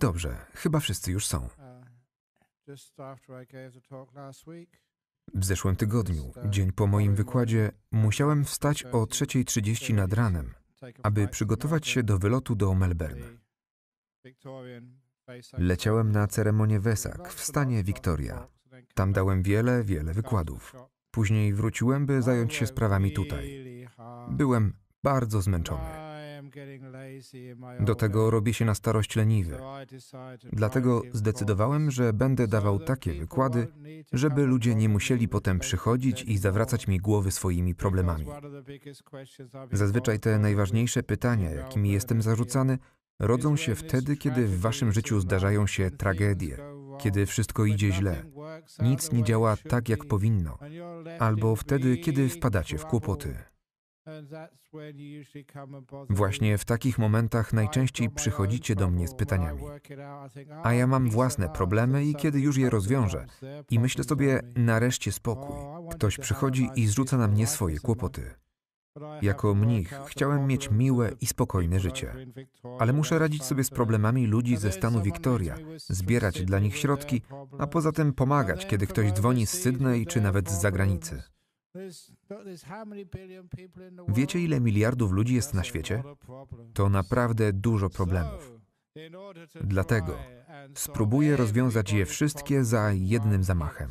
Dobrze, chyba wszyscy już są. Uh, w zeszłym tygodniu, uh, dzień po moim wykładzie, musiałem wstać uh, o 3.30 nad ranem, aby przygotować się do wylotu do Melbourne. Leciałem na ceremonię Wesak w stanie Victoria. Tam dałem wiele, wiele wykładów. Później wróciłem, by zająć się sprawami tutaj. Byłem bardzo zmęczony. Do tego robię się na starość leniwy. Dlatego zdecydowałem, że będę dawał takie wykłady, żeby ludzie nie musieli potem przychodzić i zawracać mi głowy swoimi problemami. Zazwyczaj te najważniejsze pytania, jakimi jestem zarzucany, rodzą się wtedy, kiedy w waszym życiu zdarzają się tragedie, kiedy wszystko idzie źle, nic nie działa tak, jak powinno, albo wtedy, kiedy wpadacie w kłopoty. Właśnie w takich momentach najczęściej przychodzicie do mnie z pytaniami. A ja oh, mam własne problemy i kiedy już je rozwiążę, i myślę sobie, nareszcie spokój. Oh, ktoś przychodzi i zrzuca na mnie swoje kłopoty. Jako mnich chciałem mieć miłe i spokojne życie, ale muszę radzić sobie z problemami ludzi ze stanu Wiktoria, zbierać dla nich środki, a poza tym pomagać, kiedy ktoś dzwoni z Sydney czy nawet z zagranicy. Wiecie, ile miliardów ludzi jest na świecie? To naprawdę dużo problemów. Dlatego spróbuję rozwiązać je wszystkie za jednym zamachem.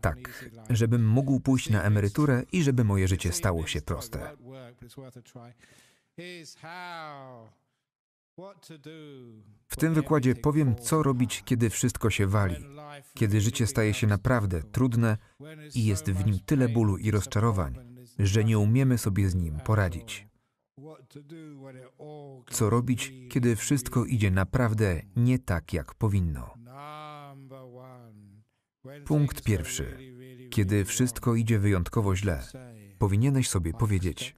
Tak, żebym mógł pójść na emeryturę i żeby moje życie stało się proste. W tym wykładzie powiem, co robić, kiedy wszystko się wali, kiedy życie staje się naprawdę trudne i jest w nim tyle bólu i rozczarowań, że nie umiemy sobie z nim poradzić. Co robić, kiedy wszystko idzie naprawdę nie tak, jak powinno? Punkt pierwszy. Kiedy wszystko idzie wyjątkowo źle, powinieneś sobie powiedzieć: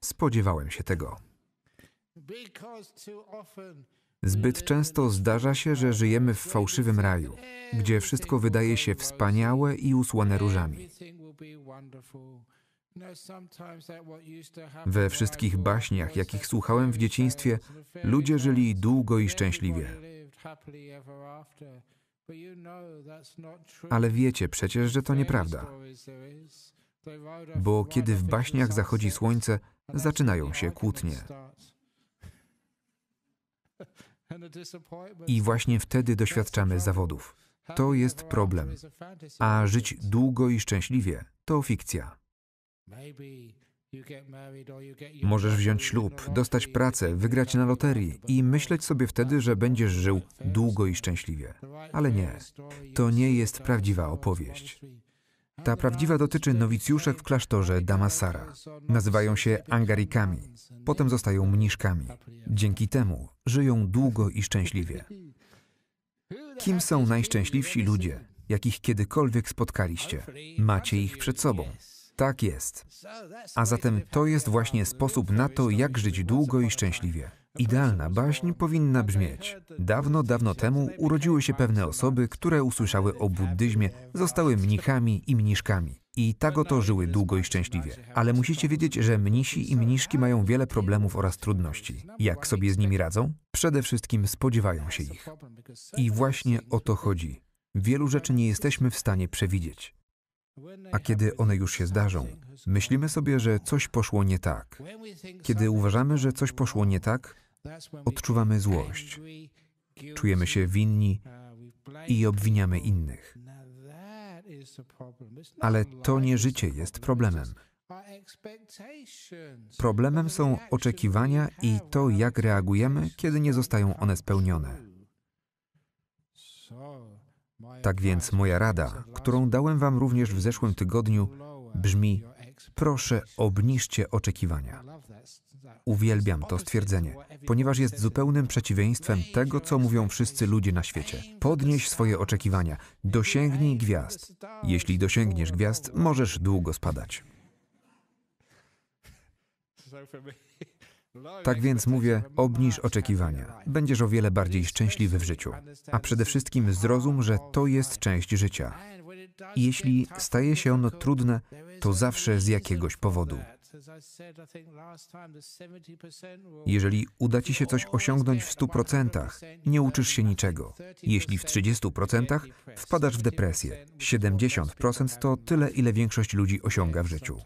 Spodziewałem się tego. Zbyt często zdarza się, że żyjemy w fałszywym raju, gdzie wszystko wydaje się wspaniałe i usłane różami. We wszystkich baśniach, jakich słuchałem w dzieciństwie, ludzie żyli długo i szczęśliwie. Ale wiecie przecież, że to nieprawda. Bo kiedy w baśniach zachodzi słońce, zaczynają się kłótnie. I właśnie wtedy doświadczamy zawodów. To jest problem. A żyć długo i szczęśliwie to fikcja. Możesz wziąć ślub, dostać pracę, wygrać na loterii i myśleć sobie wtedy, że będziesz żył długo i szczęśliwie. Ale nie, to nie jest prawdziwa opowieść. Ta prawdziwa dotyczy nowicjuszek w klasztorze Damasara. Nazywają się angarikami, potem zostają mniszkami. Dzięki temu żyją długo i szczęśliwie. Kim są najszczęśliwsi ludzie, jakich kiedykolwiek spotkaliście? Macie ich przed sobą. Tak jest. A zatem to jest właśnie sposób na to, jak żyć długo i szczęśliwie. Idealna baśń powinna brzmieć: Dawno, dawno temu urodziły się pewne osoby, które usłyszały o buddyzmie, zostały mnichami i mniszkami. I tak oto żyły długo i szczęśliwie. Ale musicie wiedzieć, że mnisi i mniszki mają wiele problemów oraz trudności. Jak sobie z nimi radzą? Przede wszystkim spodziewają się ich. I właśnie o to chodzi. Wielu rzeczy nie jesteśmy w stanie przewidzieć. A kiedy one już się zdarzą, myślimy sobie, że coś poszło nie tak. Kiedy uważamy, że coś poszło nie tak, odczuwamy złość, czujemy się winni i obwiniamy innych. Ale to nie życie jest problemem. Problemem są oczekiwania i to, jak reagujemy, kiedy nie zostają one spełnione. Tak więc moja rada, którą dałem Wam również w zeszłym tygodniu, brzmi: proszę, obniżcie oczekiwania. Uwielbiam to stwierdzenie, ponieważ jest zupełnym przeciwieństwem tego, co mówią wszyscy ludzie na świecie. Podnieś swoje oczekiwania, dosięgnij gwiazd. Jeśli dosięgniesz gwiazd, możesz długo spadać. Tak więc mówię, obniż oczekiwania. Będziesz o wiele bardziej szczęśliwy w życiu. A przede wszystkim zrozum, że to jest część życia. jeśli staje się ono trudne, to zawsze z jakiegoś powodu. Jeżeli uda ci się coś osiągnąć w 100%, nie uczysz się niczego. Jeśli w 30%, wpadasz w depresję. 70% to tyle, ile większość ludzi osiąga w życiu.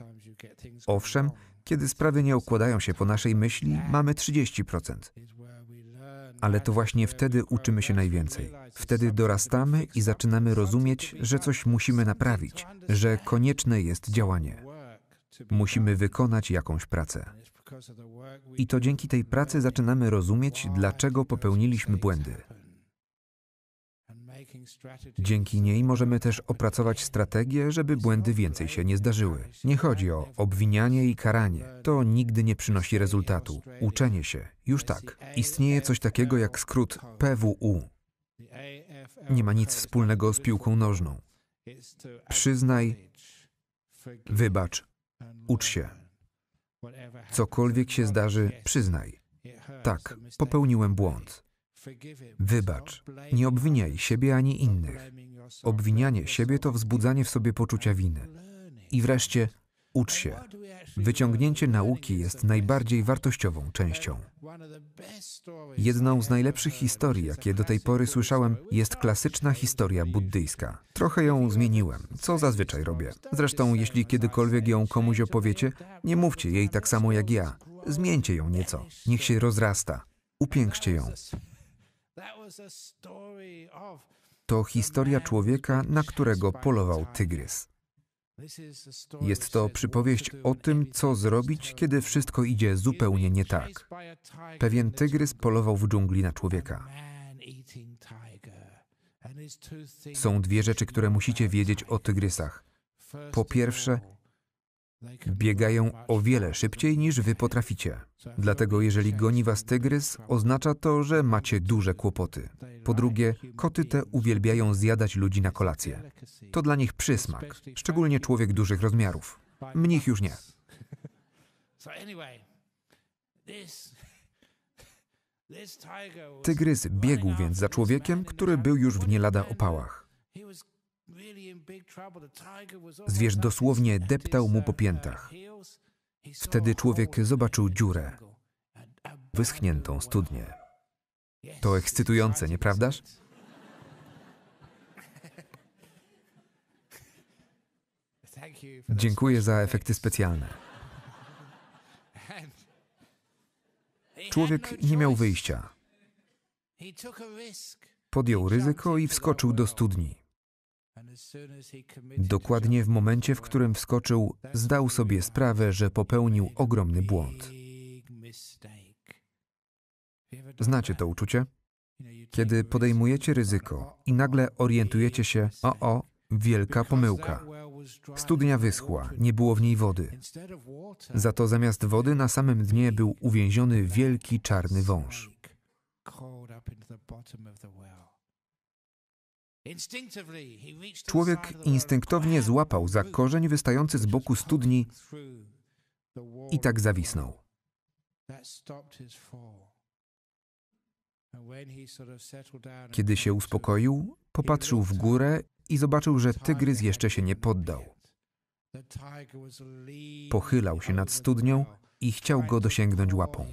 Owszem, kiedy sprawy nie układają się po naszej myśli, mamy 30%. Ale to właśnie wtedy uczymy się najwięcej. Wtedy dorastamy i zaczynamy rozumieć, że coś musimy naprawić, że konieczne jest działanie. Musimy wykonać jakąś pracę. I to dzięki tej pracy zaczynamy rozumieć, dlaczego popełniliśmy błędy. Dzięki niej możemy też opracować strategię, żeby błędy więcej się nie zdarzyły. Nie chodzi o obwinianie i karanie. To nigdy nie przynosi rezultatu. Uczenie się. Już tak. Istnieje coś takiego jak skrót PWU. Nie ma nic wspólnego z piłką nożną. Przyznaj, wybacz, ucz się. Cokolwiek się zdarzy, przyznaj. Tak, popełniłem błąd. Wybacz. Nie obwiniaj siebie ani innych. Obwinianie siebie to wzbudzanie w sobie poczucia winy. I wreszcie Ucz się. Wyciągnięcie nauki jest najbardziej wartościową częścią. Jedną z najlepszych historii, jakie do tej pory słyszałem, jest klasyczna historia buddyjska. Trochę ją zmieniłem, co zazwyczaj robię. Zresztą, jeśli kiedykolwiek ją komuś opowiecie, nie mówcie jej tak samo jak ja. Zmieńcie ją nieco. Niech się rozrasta. Upiększcie ją. To historia człowieka, na którego polował tygrys. Jest to przypowieść o tym, co zrobić, kiedy wszystko idzie zupełnie nie tak. Pewien tygrys polował w dżungli na człowieka. Są dwie rzeczy, które musicie wiedzieć o tygrysach. Po pierwsze, biegają o wiele szybciej niż wy potraficie. Dlatego jeżeli goni was tygrys, oznacza to, że macie duże kłopoty. Po drugie, koty te uwielbiają zjadać ludzi na kolację. To dla nich przysmak, szczególnie człowiek dużych rozmiarów. Mnich już nie. Tygrys biegł więc za człowiekiem, który był już w nie lada opałach. Zwierz dosłownie deptał mu uh, po piętach. Wtedy człowiek zobaczył dziurę, wyschniętą studnię. To ekscytujące, nieprawdaż? Dziękuję za efekty specjalne. Człowiek no nie miał wyjścia. Podjął ryzyko i wskoczył do studni. Dokładnie w momencie, w którym wskoczył, zdał sobie sprawę, że popełnił ogromny błąd. Znacie to uczucie? Kiedy podejmujecie ryzyko i nagle orientujecie się, o o, wielka pomyłka. Studnia wyschła, nie było w niej wody. Za to zamiast wody na samym dnie był uwięziony wielki czarny wąż. Człowiek instynktownie złapał za korzeń wystający z boku studni i tak zawisnął. Kiedy się uspokoił, popatrzył w górę i zobaczył, że tygrys jeszcze się nie poddał. Pochylał się nad studnią i chciał go dosięgnąć łapą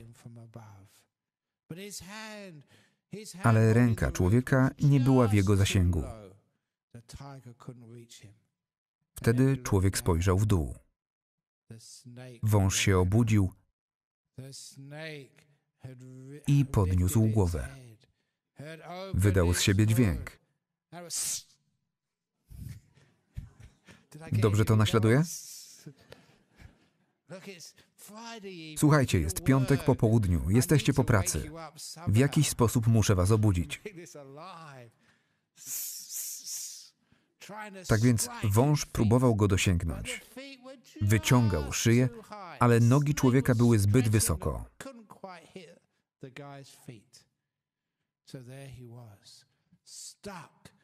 ale ręka człowieka nie była w jego zasięgu. Wtedy człowiek spojrzał w dół. Wąż się obudził i podniósł głowę. Wydał z siebie dźwięk. Dobrze to naśladuje? Słuchajcie, jest piątek po południu, jesteście po pracy. W jakiś sposób muszę was obudzić. Tak więc wąż próbował go dosięgnąć. Wyciągał szyję, ale nogi człowieka były zbyt wysoko.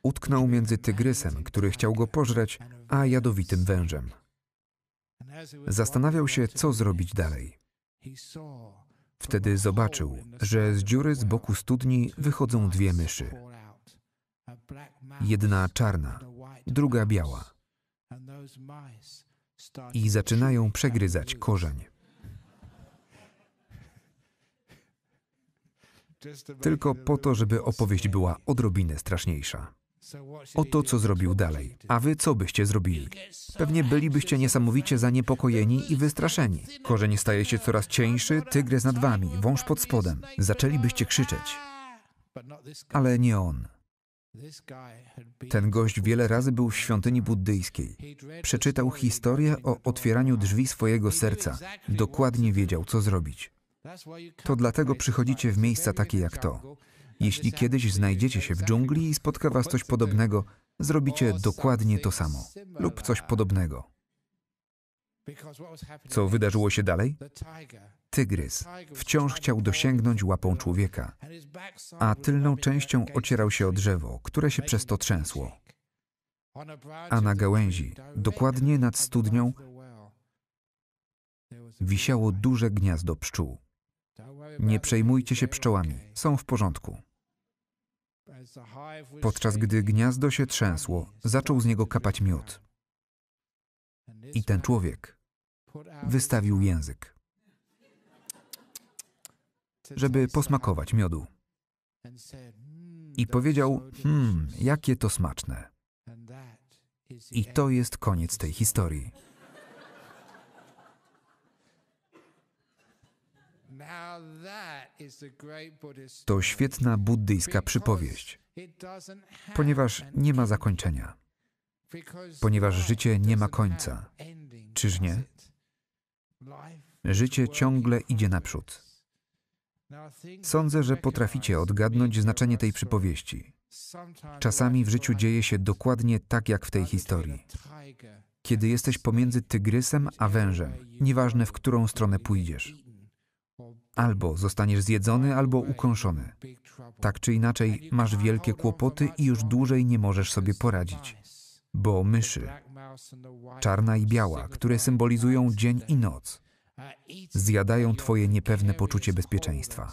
Utknął między tygrysem, który chciał go pożreć, a jadowitym wężem. Zastanawiał się, co zrobić dalej. Wtedy zobaczył, że z dziury z boku studni wychodzą dwie myszy. Jedna czarna, druga biała. I zaczynają przegryzać korzeń. Tylko po to, żeby opowieść była odrobinę straszniejsza o to, co zrobił dalej. A wy co byście zrobili? Pewnie bylibyście niesamowicie zaniepokojeni i wystraszeni. Korzeń staje się coraz cieńszy, tygrys nad wami, wąż pod spodem. Zaczęlibyście krzyczeć. Ale nie on. Ten gość wiele razy był w świątyni buddyjskiej. Przeczytał historię o otwieraniu drzwi swojego serca. Dokładnie wiedział, co zrobić. To dlatego przychodzicie w miejsca takie jak to. Jeśli kiedyś znajdziecie się w dżungli i spotka was coś podobnego, zrobicie dokładnie to samo lub coś podobnego. Co wydarzyło się dalej? Tygrys wciąż chciał dosięgnąć łapą człowieka, a tylną częścią ocierał się o drzewo, które się przez to trzęsło. A na gałęzi, dokładnie nad studnią, wisiało duże gniazdo pszczół. Nie przejmujcie się pszczołami, są w porządku. Podczas gdy gniazdo się trzęsło, zaczął z niego kapać miód. I ten człowiek wystawił język, żeby posmakować miodu. I powiedział: Hmm, jakie to smaczne. I to jest koniec tej historii. To świetna buddyjska przypowieść, ponieważ nie ma zakończenia, ponieważ życie nie ma końca. Czyż nie? Życie ciągle idzie naprzód. Sądzę, że potraficie odgadnąć znaczenie tej przypowieści. Czasami w życiu dzieje się dokładnie tak jak w tej historii. Kiedy jesteś pomiędzy tygrysem a wężem, nieważne w którą stronę pójdziesz. Albo zostaniesz zjedzony, albo ukąszony. Tak czy inaczej, masz wielkie kłopoty i już dłużej nie możesz sobie poradzić. Bo myszy, czarna i biała, które symbolizują dzień i noc, zjadają Twoje niepewne poczucie bezpieczeństwa.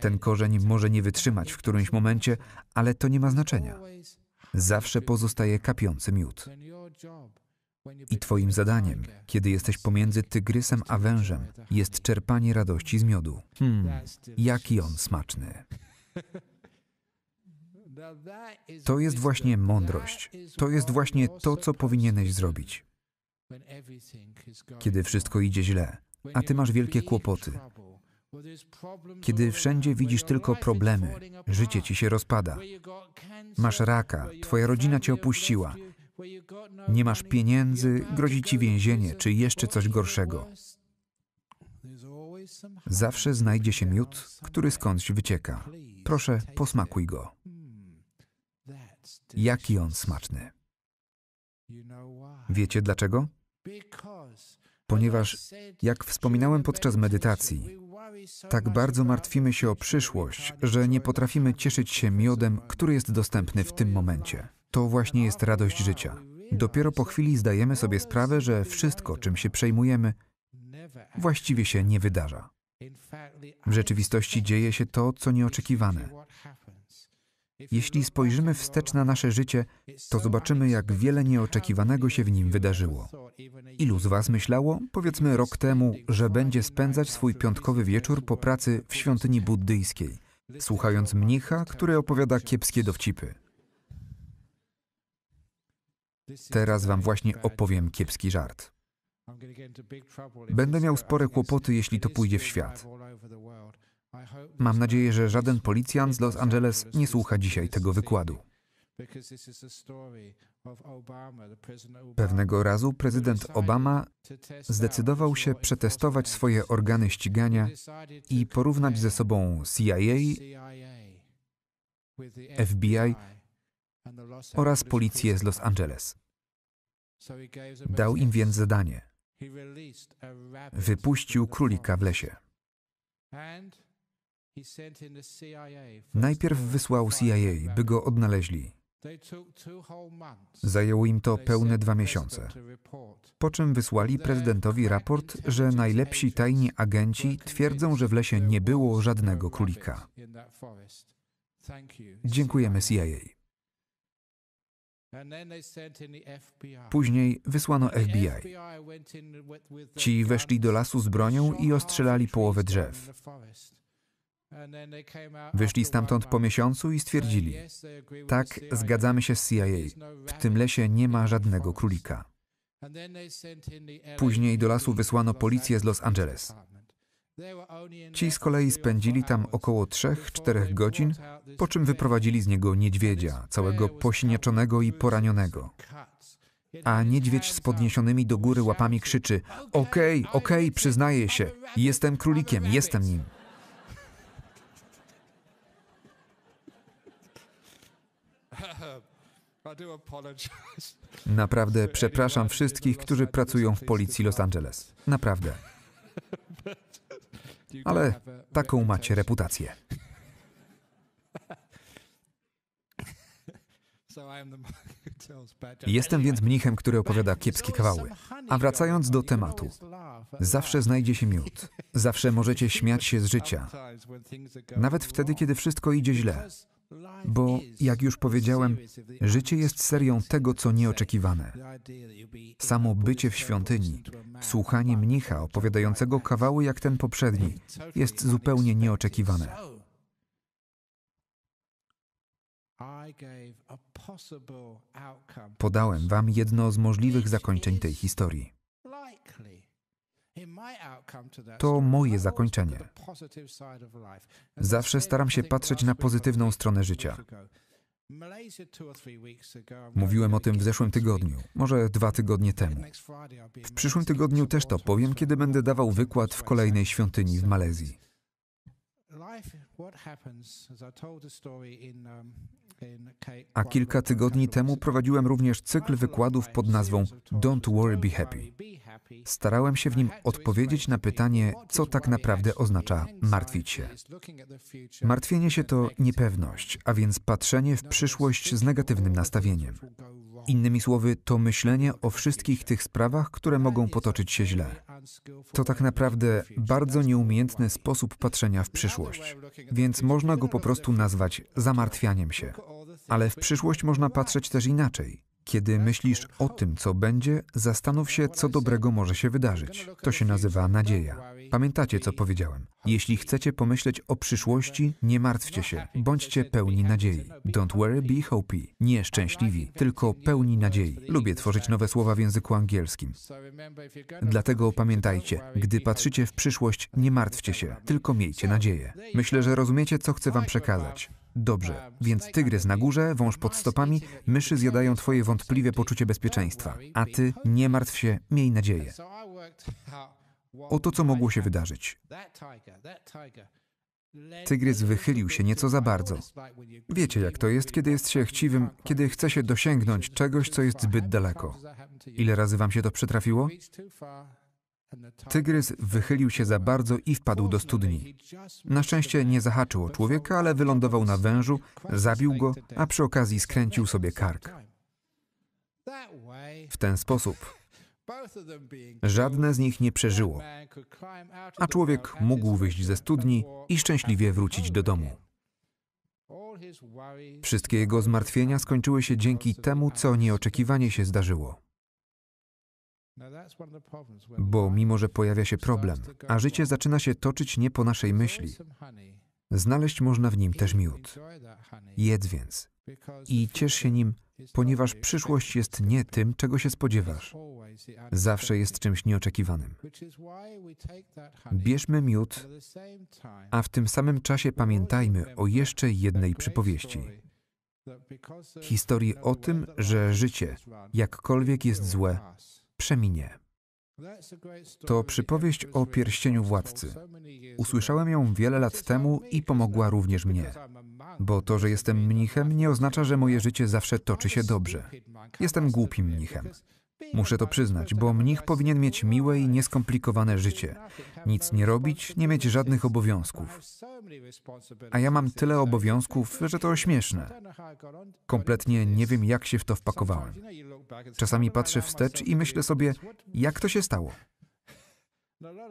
Ten korzeń może nie wytrzymać w którymś momencie, ale to nie ma znaczenia. Zawsze pozostaje kapiący miód. I Twoim zadaniem, kiedy jesteś pomiędzy tygrysem a wężem, jest czerpanie radości z miodu. Hmm, jaki on smaczny. To jest właśnie mądrość. To jest właśnie to, co powinieneś zrobić. Kiedy wszystko idzie źle, a ty masz wielkie kłopoty, kiedy wszędzie widzisz tylko problemy, życie ci się rozpada, masz raka, twoja rodzina cię opuściła, nie masz pieniędzy, grozi ci więzienie, czy jeszcze coś gorszego. Zawsze znajdzie się miód, który skądś wycieka. Proszę, posmakuj go. Jaki on smaczny. Wiecie dlaczego? Ponieważ, jak wspominałem podczas medytacji, tak bardzo martwimy się o przyszłość, że nie potrafimy cieszyć się miodem, który jest dostępny w tym momencie. To właśnie jest radość życia. Dopiero po chwili zdajemy sobie sprawę, że wszystko, czym się przejmujemy, właściwie się nie wydarza. W rzeczywistości dzieje się to, co nieoczekiwane. Jeśli spojrzymy wstecz na nasze życie, to zobaczymy, jak wiele nieoczekiwanego się w nim wydarzyło. Ilu z Was myślało, powiedzmy rok temu, że będzie spędzać swój piątkowy wieczór po pracy w świątyni buddyjskiej, słuchając mnicha, który opowiada kiepskie dowcipy? Teraz wam właśnie opowiem kiepski żart. Będę miał spore kłopoty, jeśli to pójdzie w świat. Mam nadzieję, że żaden policjant z Los Angeles nie słucha dzisiaj tego wykładu. Pewnego razu prezydent Obama zdecydował się przetestować swoje organy ścigania i porównać ze sobą CIA, FBI oraz policję z Los Angeles. Dał im więc zadanie. Wypuścił królika w lesie. Najpierw wysłał CIA, by go odnaleźli. Zajęło im to pełne dwa miesiące. Po czym wysłali prezydentowi raport, że najlepsi tajni agenci twierdzą, że w lesie nie było żadnego królika. Dziękujemy CIA. Później wysłano FBI. Ci weszli do lasu z bronią i ostrzelali połowę drzew. Wyszli stamtąd po miesiącu i stwierdzili: Tak, zgadzamy się z CIA. No w tym lesie nie ma żadnego królika. Później do lasu wysłano policję z Los Angeles. Ci z kolei spędzili tam około 3-4 godzin, po czym wyprowadzili z niego niedźwiedzia, całego posiniaczonego i poranionego. A niedźwiedź z podniesionymi do góry łapami krzyczy: Okej, okay, okej, okay, przyznaję się, jestem królikiem, jestem nim. Naprawdę przepraszam wszystkich, którzy pracują w policji Los Angeles. Naprawdę ale taką macie reputację. Jestem więc mnichem, który opowiada kiepskie kawały. A wracając do tematu, zawsze znajdzie się miód. Zawsze możecie śmiać się z życia. Nawet wtedy, kiedy wszystko idzie źle. Bo, jak już powiedziałem, życie jest serią tego, co nieoczekiwane. Samo bycie w świątyni, słuchanie mnicha opowiadającego kawały jak ten poprzedni, jest zupełnie nieoczekiwane. Podałem wam jedno z możliwych zakończeń tej historii. To moje zakończenie. Zawsze staram się patrzeć na pozytywną stronę życia. Mówiłem o tym w zeszłym tygodniu, może dwa tygodnie temu. W przyszłym tygodniu też to powiem, kiedy będę dawał wykład w kolejnej świątyni w Malezji. Um, a kilka tygodni temu prowadziłem również cykl wykładów pod nazwą Don't Worry Be Happy. Starałem się w nim odpowiedzieć na pytanie, co tak naprawdę oznacza martwić się. Martwienie się to niepewność, a więc patrzenie w przyszłość z negatywnym nastawieniem. Innymi słowy, to myślenie o wszystkich tych sprawach, które mogą potoczyć się źle. To tak naprawdę bardzo nieumiejętny sposób patrzenia w przyszłość, więc można go po prostu nazwać zamartwianiem się. Ale w przyszłość można patrzeć też inaczej. Kiedy myślisz o tym, co będzie, zastanów się, co dobrego może się wydarzyć. To się nazywa nadzieja. Pamiętacie, co powiedziałem. Jeśli chcecie pomyśleć o przyszłości, nie martwcie się. Bądźcie pełni nadziei. Don't worry, be hopey. Nie szczęśliwi, tylko pełni nadziei. Lubię tworzyć nowe słowa w języku angielskim. Dlatego pamiętajcie, gdy patrzycie w przyszłość, nie martwcie się, tylko miejcie nadzieję. Myślę, że rozumiecie, co chcę wam przekazać. Dobrze, więc tygrys na górze, wąż pod stopami, myszy zjadają twoje wątpliwe poczucie bezpieczeństwa. A ty nie martw się, miej nadzieję o to, co mogło się wydarzyć. Tygrys wychylił się nieco za bardzo. Wiecie, jak to jest, kiedy jest się chciwym, kiedy chce się dosięgnąć czegoś, co jest zbyt daleko. Ile razy wam się to przytrafiło? Tygrys wychylił się za bardzo i wpadł do studni. Na szczęście nie zahaczył o człowieka, ale wylądował na wężu, zabił go, a przy okazji skręcił sobie kark. W ten sposób Żadne z nich nie przeżyło, a człowiek mógł wyjść ze studni i szczęśliwie wrócić do domu. Wszystkie jego zmartwienia skończyły się dzięki temu, co nieoczekiwanie się zdarzyło. Bo mimo, że pojawia się problem, a życie zaczyna się toczyć nie po naszej myśli, znaleźć można w nim też miód. Jedz więc i ciesz się nim, ponieważ przyszłość jest nie tym, czego się spodziewasz, zawsze jest czymś nieoczekiwanym. Bierzmy miód, a w tym samym czasie pamiętajmy o jeszcze jednej przypowieści. Historii o tym, że życie, jakkolwiek jest złe, przeminie. To przypowieść o pierścieniu władcy. Usłyszałem ją wiele lat temu i pomogła również mnie. Bo to, że jestem mnichem, nie oznacza, że moje życie zawsze toczy się dobrze. Jestem głupim mnichem. Muszę to przyznać, bo mnich powinien mieć miłe i nieskomplikowane życie. Nic nie robić, nie mieć żadnych obowiązków. A ja mam tyle obowiązków, że to śmieszne. Kompletnie nie wiem, jak się w to wpakowałem. Czasami patrzę wstecz i myślę sobie, jak to się stało.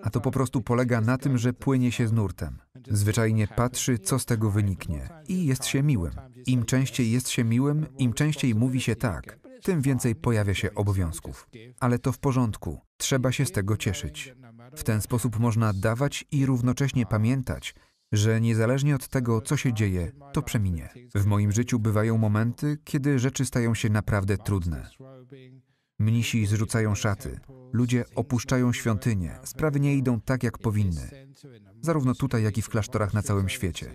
A to po prostu polega na tym, że płynie się z nurtem. Zwyczajnie patrzy, co z tego wyniknie. I jest się miłym. Im częściej jest się miłym, im częściej mówi się tak tym więcej pojawia się obowiązków. Ale to w porządku, trzeba się z tego cieszyć. W ten sposób można dawać i równocześnie pamiętać, że niezależnie od tego, co się dzieje, to przeminie. W moim życiu bywają momenty, kiedy rzeczy stają się naprawdę trudne. Mnisi zrzucają szaty, ludzie opuszczają świątynie, sprawy nie idą tak, jak powinny, zarówno tutaj, jak i w klasztorach na całym świecie.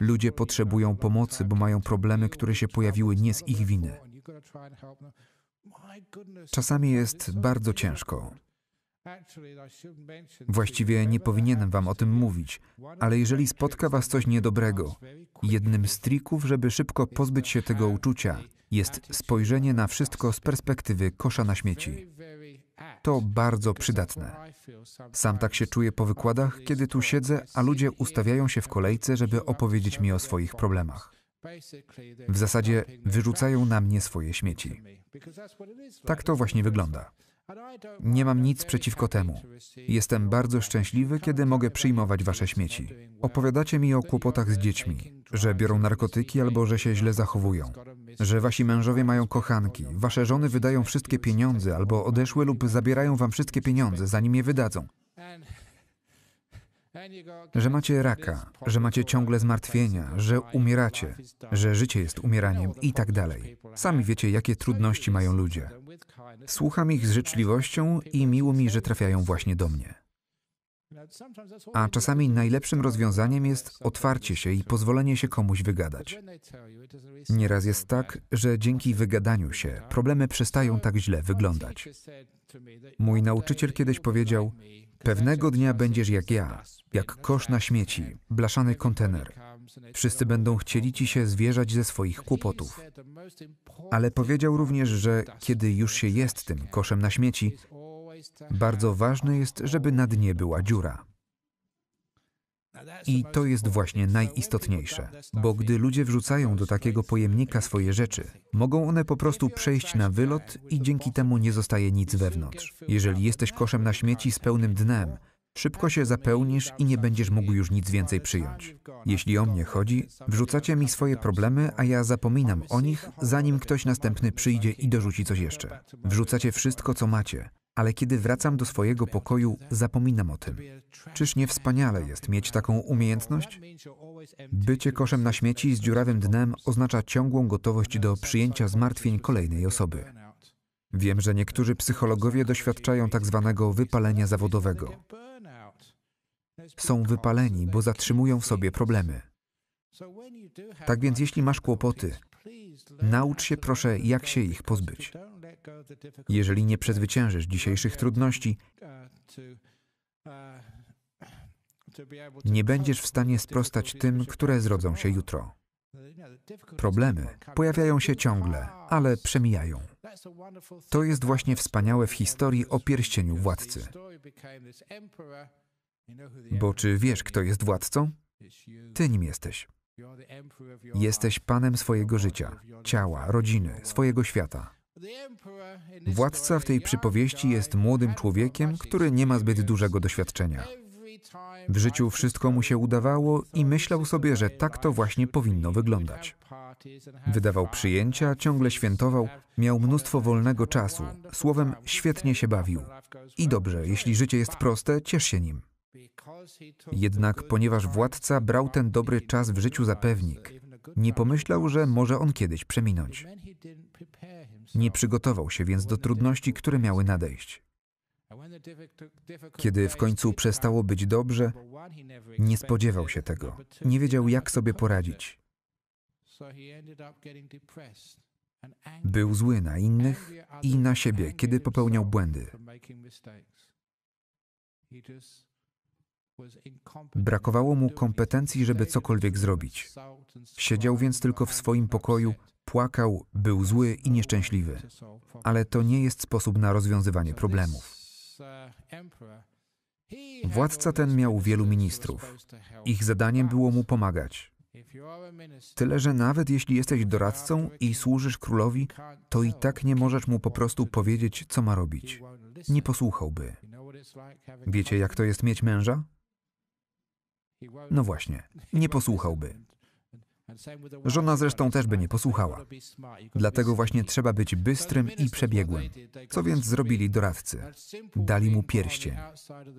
Ludzie potrzebują pomocy, bo mają problemy, które się pojawiły nie z ich winy. Czasami jest bardzo ciężko. Właściwie nie powinienem wam o tym mówić, ale jeżeli spotka was coś niedobrego, jednym z trików, żeby szybko pozbyć się tego uczucia, jest spojrzenie na wszystko z perspektywy kosza na śmieci to bardzo przydatne. Sam tak się czuję po wykładach, kiedy tu siedzę, a ludzie ustawiają się w kolejce, żeby opowiedzieć mi o swoich problemach. W zasadzie wyrzucają na mnie swoje śmieci. Tak to właśnie wygląda. Nie mam nic przeciwko temu. Jestem bardzo szczęśliwy, kiedy mogę przyjmować wasze śmieci. Opowiadacie mi o kłopotach z dziećmi, że biorą narkotyki albo że się źle zachowują, że wasi mężowie mają kochanki, wasze żony wydają wszystkie pieniądze albo odeszły lub zabierają wam wszystkie pieniądze, zanim je wydadzą. Że macie raka, że macie ciągle zmartwienia, że umieracie, że życie jest umieraniem i tak dalej. Sami wiecie, jakie trudności mają ludzie. Słucham ich z życzliwością i miło mi, że trafiają właśnie do mnie. A czasami najlepszym rozwiązaniem jest otwarcie się i pozwolenie się komuś wygadać. Nieraz jest tak, że dzięki wygadaniu się problemy przestają tak źle wyglądać. Mój nauczyciel kiedyś powiedział: Pewnego dnia będziesz jak ja, jak kosz na śmieci, blaszany kontener. Wszyscy będą chcieli ci się zwierzać ze swoich kłopotów. Ale powiedział również, że kiedy już się jest tym koszem na śmieci, bardzo ważne jest, żeby na dnie była dziura. I to jest właśnie najistotniejsze, bo gdy ludzie wrzucają do takiego pojemnika swoje rzeczy, mogą one po prostu przejść na wylot i dzięki temu nie zostaje nic wewnątrz. Jeżeli jesteś koszem na śmieci z pełnym dnem, Szybko się zapełnisz i nie będziesz mógł już nic więcej przyjąć. Jeśli o mnie chodzi, wrzucacie mi swoje problemy, a ja zapominam o nich, zanim ktoś następny przyjdzie i dorzuci coś jeszcze. Wrzucacie wszystko, co macie, ale kiedy wracam do swojego pokoju, zapominam o tym. Czyż nie wspaniale jest mieć taką umiejętność? Bycie koszem na śmieci z dziurawym dnem oznacza ciągłą gotowość do przyjęcia zmartwień kolejnej osoby. Wiem, że niektórzy psychologowie doświadczają tak zwanego wypalenia zawodowego. Są wypaleni, bo zatrzymują w sobie problemy. Tak więc, jeśli masz kłopoty, naucz się proszę, jak się ich pozbyć. Jeżeli nie przezwyciężysz dzisiejszych trudności, nie będziesz w stanie sprostać tym, które zrodzą się jutro. Problemy pojawiają się ciągle, ale przemijają. To jest właśnie wspaniałe w historii o pierścieniu władcy. Bo czy wiesz, kto jest władcą? Ty nim jesteś. Jesteś panem swojego życia, ciała, rodziny, swojego świata. Władca w tej przypowieści jest młodym człowiekiem, który nie ma zbyt dużego doświadczenia. W życiu wszystko mu się udawało i myślał sobie, że tak to właśnie powinno wyglądać. Wydawał przyjęcia, ciągle świętował, miał mnóstwo wolnego czasu, słowem świetnie się bawił. I dobrze, jeśli życie jest proste, ciesz się nim. Jednak ponieważ władca brał ten dobry czas w życiu za pewnik, nie pomyślał, że może on kiedyś przeminąć. Nie przygotował się więc do trudności, które miały nadejść. Kiedy w końcu przestało być dobrze, nie spodziewał się tego. Nie wiedział, jak sobie poradzić. Był zły na innych i na siebie, kiedy popełniał błędy. Brakowało mu kompetencji, żeby cokolwiek zrobić. Siedział więc tylko w swoim pokoju, płakał, był zły i nieszczęśliwy. Ale to nie jest sposób na rozwiązywanie problemów. Władca ten miał wielu ministrów. Ich zadaniem było mu pomagać. Tyle, że nawet jeśli jesteś doradcą i służysz królowi, to i tak nie możesz mu po prostu powiedzieć, co ma robić. Nie posłuchałby. Wiecie, jak to jest mieć męża? No właśnie, nie posłuchałby. Żona zresztą też by nie posłuchała. Dlatego właśnie trzeba być bystrym i przebiegłym. Co więc zrobili doradcy? Dali mu pierścień.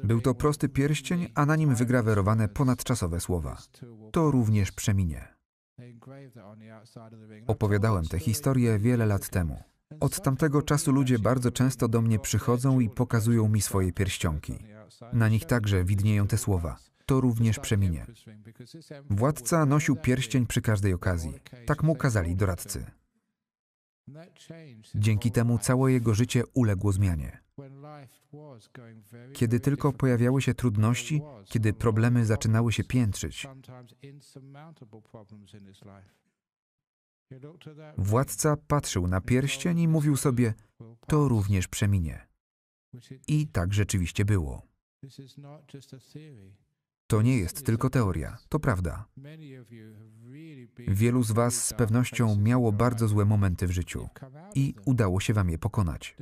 Był to prosty pierścień, a na nim wygrawerowane ponadczasowe słowa. To również przeminie. Opowiadałem tę historię wiele lat temu. Od tamtego czasu ludzie bardzo często do mnie przychodzą i pokazują mi swoje pierścionki. Na nich także widnieją te słowa to również przeminie. Władca nosił pierścień przy każdej okazji. Tak mu kazali doradcy. Dzięki temu całe jego życie uległo zmianie. Kiedy tylko pojawiały się trudności, kiedy problemy zaczynały się piętrzyć, władca patrzył na pierścień i mówił sobie: To również przeminie. I tak rzeczywiście było. To nie jest tylko teoria, to prawda. Wielu z Was z pewnością miało bardzo złe momenty w życiu i udało się Wam je pokonać.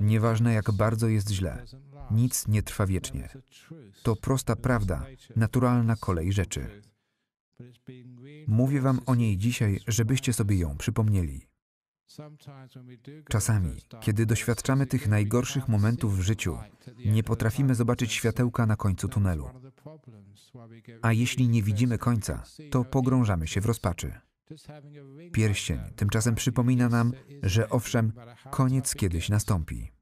Nieważne jak bardzo jest źle, nic nie trwa wiecznie. To prosta prawda, naturalna kolej rzeczy. Mówię Wam o niej dzisiaj, żebyście sobie ją przypomnieli. Czasami, kiedy doświadczamy tych najgorszych momentów w życiu, nie potrafimy zobaczyć światełka na końcu tunelu. A jeśli nie widzimy końca, to pogrążamy się w rozpaczy. Pierścień tymczasem przypomina nam, że owszem, koniec kiedyś nastąpi.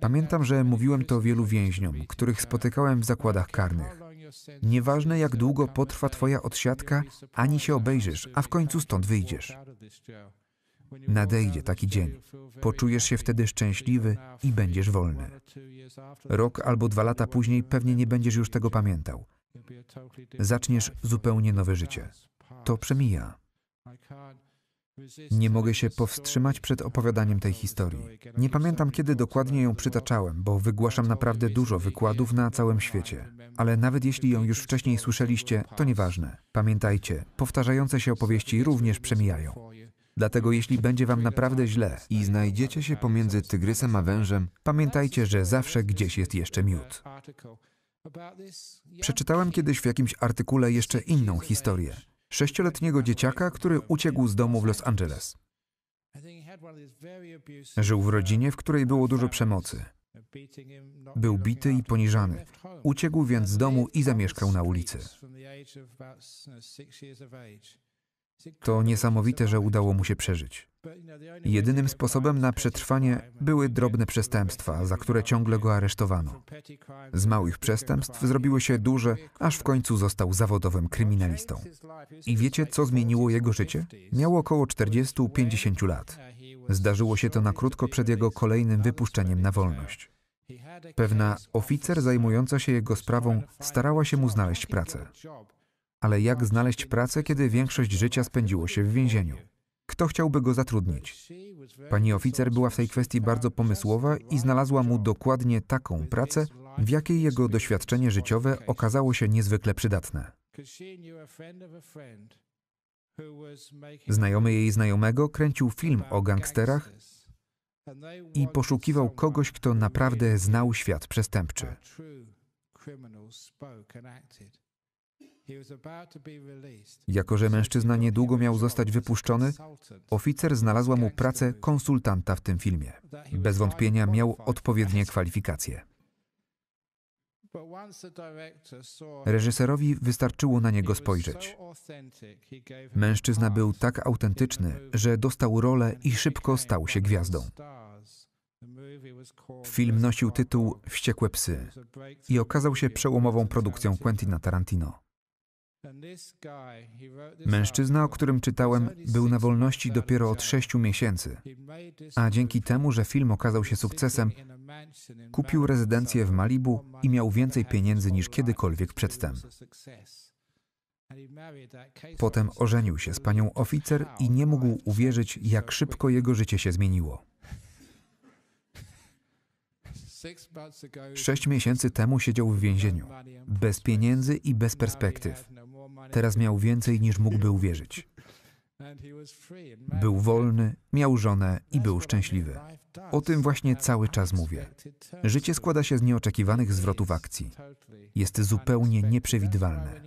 Pamiętam, że mówiłem to wielu więźniom, których spotykałem w zakładach karnych. Nieważne jak długo potrwa Twoja odsiadka, ani się obejrzysz, a w końcu stąd wyjdziesz. Nadejdzie taki dzień. Poczujesz się wtedy szczęśliwy i będziesz wolny. Rok albo dwa lata później pewnie nie będziesz już tego pamiętał. Zaczniesz zupełnie nowe życie. To przemija. Nie mogę się powstrzymać przed opowiadaniem tej historii. Nie pamiętam, kiedy dokładnie ją przytaczałem, bo wygłaszam naprawdę dużo wykładów na całym świecie. Ale nawet jeśli ją już wcześniej słyszeliście, to nieważne. Pamiętajcie, powtarzające się opowieści również przemijają. Dlatego jeśli będzie wam naprawdę źle i znajdziecie się pomiędzy tygrysem a wężem, pamiętajcie, że zawsze gdzieś jest jeszcze miód. Przeczytałem kiedyś w jakimś artykule jeszcze inną historię sześcioletniego dzieciaka, który uciekł z domu w Los Angeles. Żył w rodzinie, w której było dużo przemocy. Był bity i poniżany. Uciekł więc z domu i zamieszkał na ulicy. To niesamowite, że udało mu się przeżyć. Jedynym sposobem na przetrwanie były drobne przestępstwa, za które ciągle go aresztowano. Z małych przestępstw zrobiły się duże, aż w końcu został zawodowym kryminalistą. I wiecie, co zmieniło jego życie? Miał około 40-50 lat. Zdarzyło się to na krótko przed jego kolejnym wypuszczeniem na wolność. Pewna oficer zajmująca się jego sprawą starała się mu znaleźć pracę. Ale jak znaleźć pracę, kiedy większość życia spędziło się w więzieniu? Kto chciałby go zatrudnić? Pani oficer była w tej kwestii bardzo pomysłowa i znalazła mu dokładnie taką pracę, w jakiej jego doświadczenie życiowe okazało się niezwykle przydatne. Znajomy jej znajomego kręcił film o gangsterach i poszukiwał kogoś, kto naprawdę znał świat przestępczy. Jako, że mężczyzna niedługo miał zostać wypuszczony, oficer znalazła mu pracę konsultanta w tym filmie. Bez wątpienia miał odpowiednie kwalifikacje. Reżyserowi wystarczyło na niego spojrzeć. Mężczyzna był tak autentyczny, że dostał rolę i szybko stał się gwiazdą. Film nosił tytuł Wściekłe psy i okazał się przełomową produkcją Quentina Tarantino. Mężczyzna, o którym czytałem, był na wolności dopiero od sześciu miesięcy, a dzięki temu, że film okazał się sukcesem, kupił rezydencję w Malibu i miał więcej pieniędzy niż kiedykolwiek przedtem. Potem ożenił się z panią oficer i nie mógł uwierzyć, jak szybko jego życie się zmieniło. Sześć miesięcy temu siedział w więzieniu, bez pieniędzy i bez perspektyw. Teraz miał więcej niż mógłby uwierzyć. Był wolny, miał żonę i był szczęśliwy. O tym właśnie cały czas mówię. Życie składa się z nieoczekiwanych zwrotów akcji. Jest zupełnie nieprzewidywalne.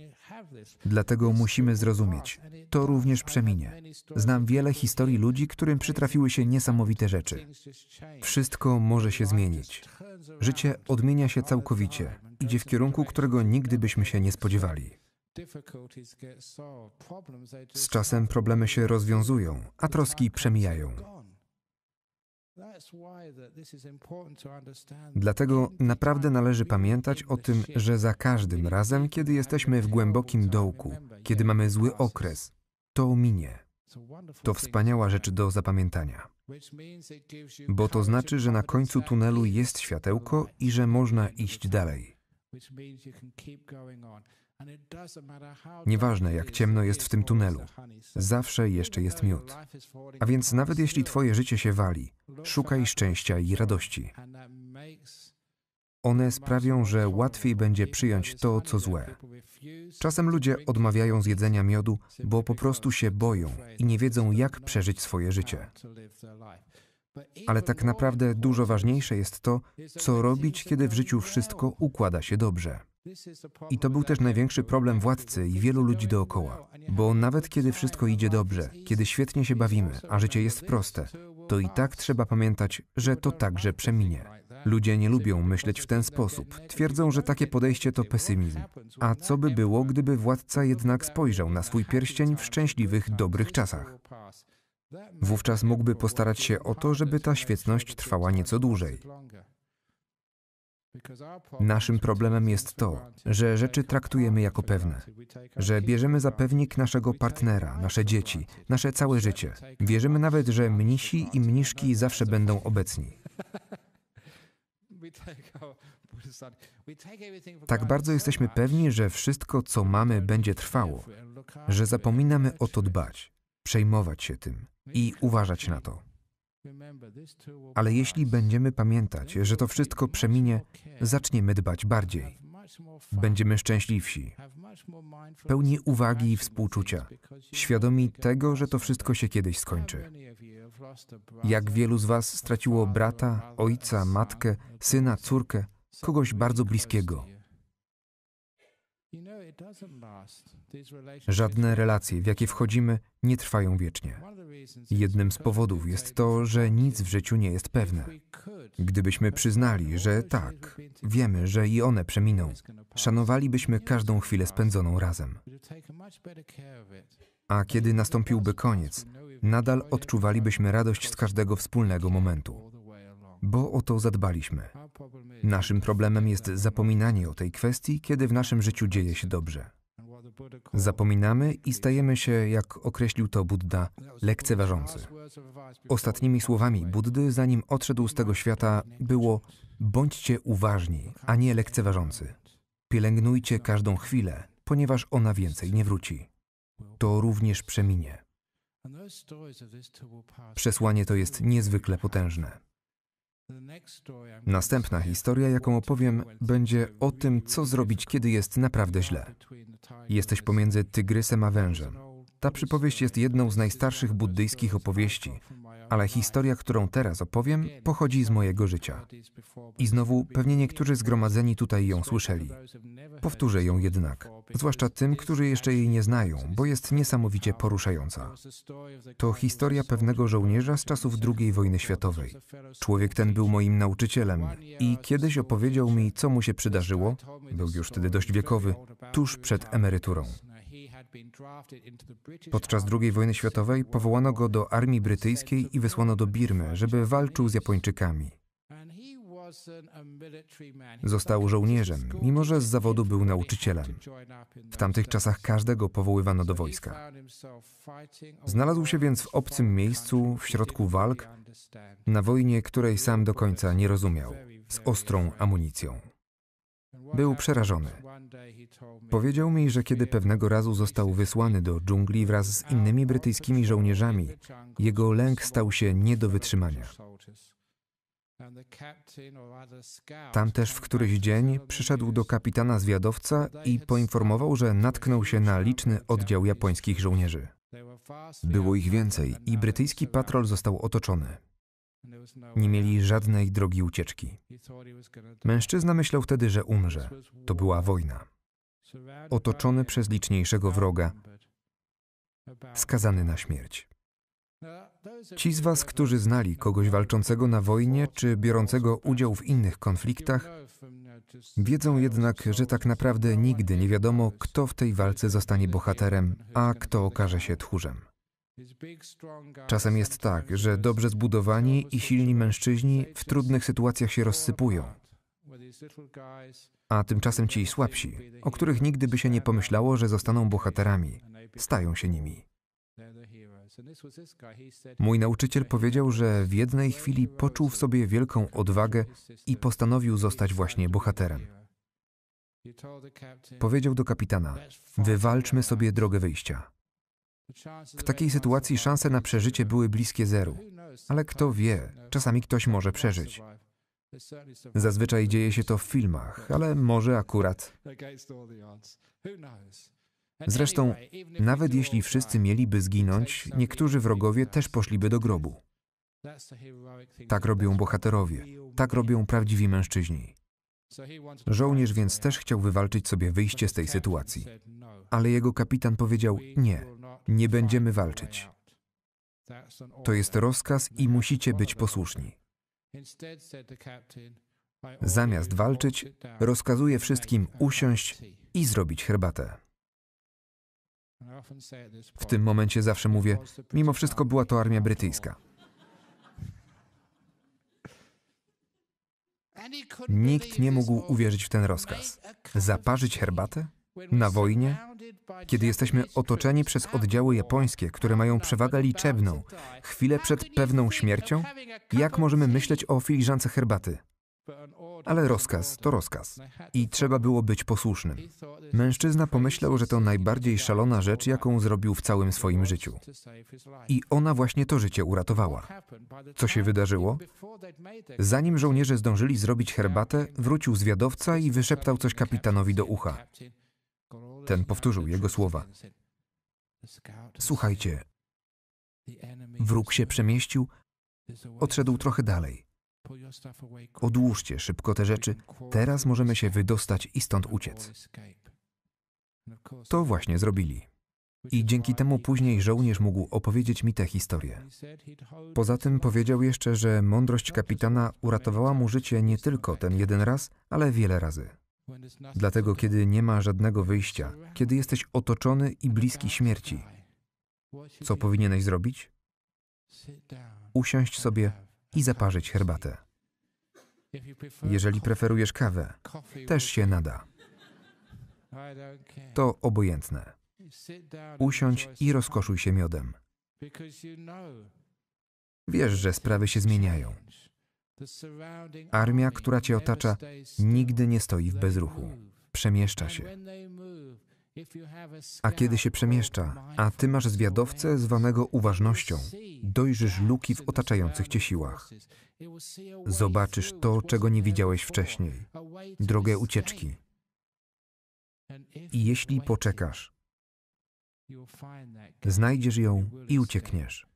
Dlatego musimy zrozumieć, to również przeminie. Znam wiele historii ludzi, którym przytrafiły się niesamowite rzeczy. Wszystko może się zmienić. Życie odmienia się całkowicie, idzie w kierunku, którego nigdy byśmy się nie spodziewali. Z czasem problemy się rozwiązują, a troski przemijają. Dlatego naprawdę należy pamiętać o tym, że za każdym razem, kiedy jesteśmy w głębokim dołku, kiedy mamy zły okres, to minie. To wspaniała rzecz do zapamiętania, bo to znaczy, że na końcu tunelu jest światełko i że można iść dalej. Nieważne, jak ciemno jest w tym tunelu, zawsze jeszcze jest miód. A więc nawet jeśli Twoje życie się wali, szukaj szczęścia i radości. One sprawią, że łatwiej będzie przyjąć to, co złe. Czasem ludzie odmawiają zjedzenia miodu, bo po prostu się boją i nie wiedzą, jak przeżyć swoje życie. Ale tak naprawdę dużo ważniejsze jest to, co robić, kiedy w życiu wszystko układa się dobrze. I to był też największy problem władcy i wielu ludzi dookoła, bo nawet kiedy wszystko idzie dobrze, kiedy świetnie się bawimy, a życie jest proste, to i tak trzeba pamiętać, że to także przeminie. Ludzie nie lubią myśleć w ten sposób. Twierdzą, że takie podejście to pesymizm. A co by było, gdyby władca jednak spojrzał na swój pierścień w szczęśliwych, dobrych czasach? Wówczas mógłby postarać się o to, żeby ta świetność trwała nieco dłużej. Naszym problemem jest to, że rzeczy traktujemy jako pewne, że bierzemy za pewnik naszego partnera, nasze dzieci, nasze całe życie. Wierzymy nawet, że mnisi i mniszki zawsze będą obecni. Tak bardzo jesteśmy pewni, że wszystko, co mamy, będzie trwało, że zapominamy o to dbać, przejmować się tym i uważać na to. Oh Ale jeśli będziemy pamiętać, że to wszystko przeminie, zaczniemy dbać bardziej. Będziemy szczęśliwsi, pełni uwagi i współczucia, świadomi tego, że to wszystko się kiedyś skończy. Jak wielu z Was straciło brata, ojca, matkę, syna, córkę, kogoś bardzo bliskiego. Żadne relacje, w jakie wchodzimy, nie trwają wiecznie. Jednym z powodów jest to, że nic w życiu nie jest pewne. Gdybyśmy przyznali, że tak, wiemy, że i one przeminą, szanowalibyśmy każdą chwilę spędzoną razem. A kiedy nastąpiłby koniec, nadal odczuwalibyśmy radość z każdego wspólnego momentu bo o to zadbaliśmy. Naszym problemem jest zapominanie o tej kwestii, kiedy w naszym życiu dzieje się dobrze. Zapominamy i stajemy się, jak określił to Buddha, lekceważący. Ostatnimi słowami Buddy, zanim odszedł z tego świata, było: bądźcie uważni, a nie lekceważący. Pielęgnujcie każdą chwilę, ponieważ ona więcej nie wróci. To również przeminie. Przesłanie to jest niezwykle potężne. Następna historia, jaką opowiem, będzie o tym, co zrobić, kiedy jest naprawdę źle. Jesteś pomiędzy tygrysem a wężem. Ta przypowieść jest jedną z najstarszych buddyjskich opowieści, ale historia, którą teraz opowiem, pochodzi z mojego życia. I znowu pewnie niektórzy zgromadzeni tutaj ją słyszeli. Powtórzę ją jednak, zwłaszcza tym, którzy jeszcze jej nie znają, bo jest niesamowicie poruszająca. To historia pewnego żołnierza z czasów II wojny światowej. Człowiek ten był moim nauczycielem i kiedyś opowiedział mi, co mu się przydarzyło, był już wtedy dość wiekowy, tuż przed emeryturą. Podczas II wojny światowej powołano go do armii brytyjskiej i wysłano do Birmy, żeby walczył z Japończykami. Został żołnierzem, mimo że z zawodu był nauczycielem. W tamtych czasach każdego powoływano do wojska. Znalazł się więc w obcym miejscu, w środku walk, na wojnie, której sam do końca nie rozumiał, z ostrą amunicją. Był przerażony. Powiedział mi, że kiedy pewnego razu został wysłany do dżungli wraz z innymi brytyjskimi żołnierzami, jego lęk stał się nie do wytrzymania. Tam też w któryś dzień przyszedł do kapitana zwiadowca i poinformował, że natknął się na liczny oddział japońskich żołnierzy. Było ich więcej i brytyjski patrol został otoczony. Nie mieli żadnej drogi ucieczki. Mężczyzna myślał wtedy, że umrze. To była wojna. Otoczony przez liczniejszego wroga, skazany na śmierć. Ci z Was, którzy znali kogoś walczącego na wojnie czy biorącego udział w innych konfliktach, wiedzą jednak, że tak naprawdę nigdy nie wiadomo, kto w tej walce zostanie bohaterem, a kto okaże się tchórzem. Czasem jest tak, że dobrze zbudowani i silni mężczyźni w trudnych sytuacjach się rozsypują, a tymczasem ci słabsi, o których nigdy by się nie pomyślało, że zostaną bohaterami, stają się nimi. Mój nauczyciel powiedział, że w jednej chwili poczuł w sobie wielką odwagę i postanowił zostać właśnie bohaterem. Powiedział do kapitana: Wywalczmy sobie drogę wyjścia. W takiej sytuacji szanse na przeżycie były bliskie zeru. Ale kto wie, czasami ktoś może przeżyć. Zazwyczaj dzieje się to w filmach, ale może akurat. Zresztą, nawet jeśli wszyscy mieliby zginąć, niektórzy wrogowie też poszliby do grobu. Tak robią bohaterowie, tak robią prawdziwi mężczyźni. Żołnierz więc też chciał wywalczyć sobie wyjście z tej sytuacji, no. ale jego kapitan powiedział nie. Nie będziemy walczyć. To jest rozkaz i musicie być posłuszni. Zamiast walczyć, rozkazuje wszystkim usiąść i zrobić herbatę. W tym momencie zawsze mówię, mimo wszystko była to armia brytyjska. Nikt nie mógł uwierzyć w ten rozkaz. Zaparzyć herbatę? na wojnie, kiedy jesteśmy otoczeni przez oddziały japońskie, które mają przewagę liczebną, chwilę przed pewną śmiercią, jak możemy myśleć o filiżance herbaty? Ale rozkaz to rozkaz i trzeba było być posłusznym. Mężczyzna pomyślał, że to najbardziej szalona rzecz, jaką zrobił w całym swoim życiu. I ona właśnie to życie uratowała. Co się wydarzyło? Zanim żołnierze zdążyli zrobić herbatę, wrócił zwiadowca i wyszeptał coś kapitanowi do ucha. Ten powtórzył jego słowa. Słuchajcie, wróg się przemieścił, odszedł trochę dalej. Odłóżcie szybko te rzeczy, teraz możemy się wydostać i stąd uciec. To właśnie zrobili. I dzięki temu później żołnierz mógł opowiedzieć mi tę historię. Poza tym powiedział jeszcze, że mądrość kapitana uratowała mu życie nie tylko ten jeden raz, ale wiele razy. Dlatego, kiedy nie ma żadnego wyjścia, kiedy jesteś otoczony i bliski śmierci, co powinieneś zrobić? Usiąść sobie i zaparzyć herbatę. Jeżeli preferujesz kawę, też się nada. To obojętne. Usiądź i rozkoszuj się miodem. Wiesz, że sprawy się zmieniają. Armia, która cię otacza, nigdy nie stoi w bezruchu. Przemieszcza się. A kiedy się przemieszcza, a ty masz zwiadowcę zwanego uważnością, dojrzysz luki w otaczających cię siłach. Zobaczysz to, czego nie widziałeś wcześniej, drogę ucieczki. I jeśli poczekasz, znajdziesz ją i uciekniesz.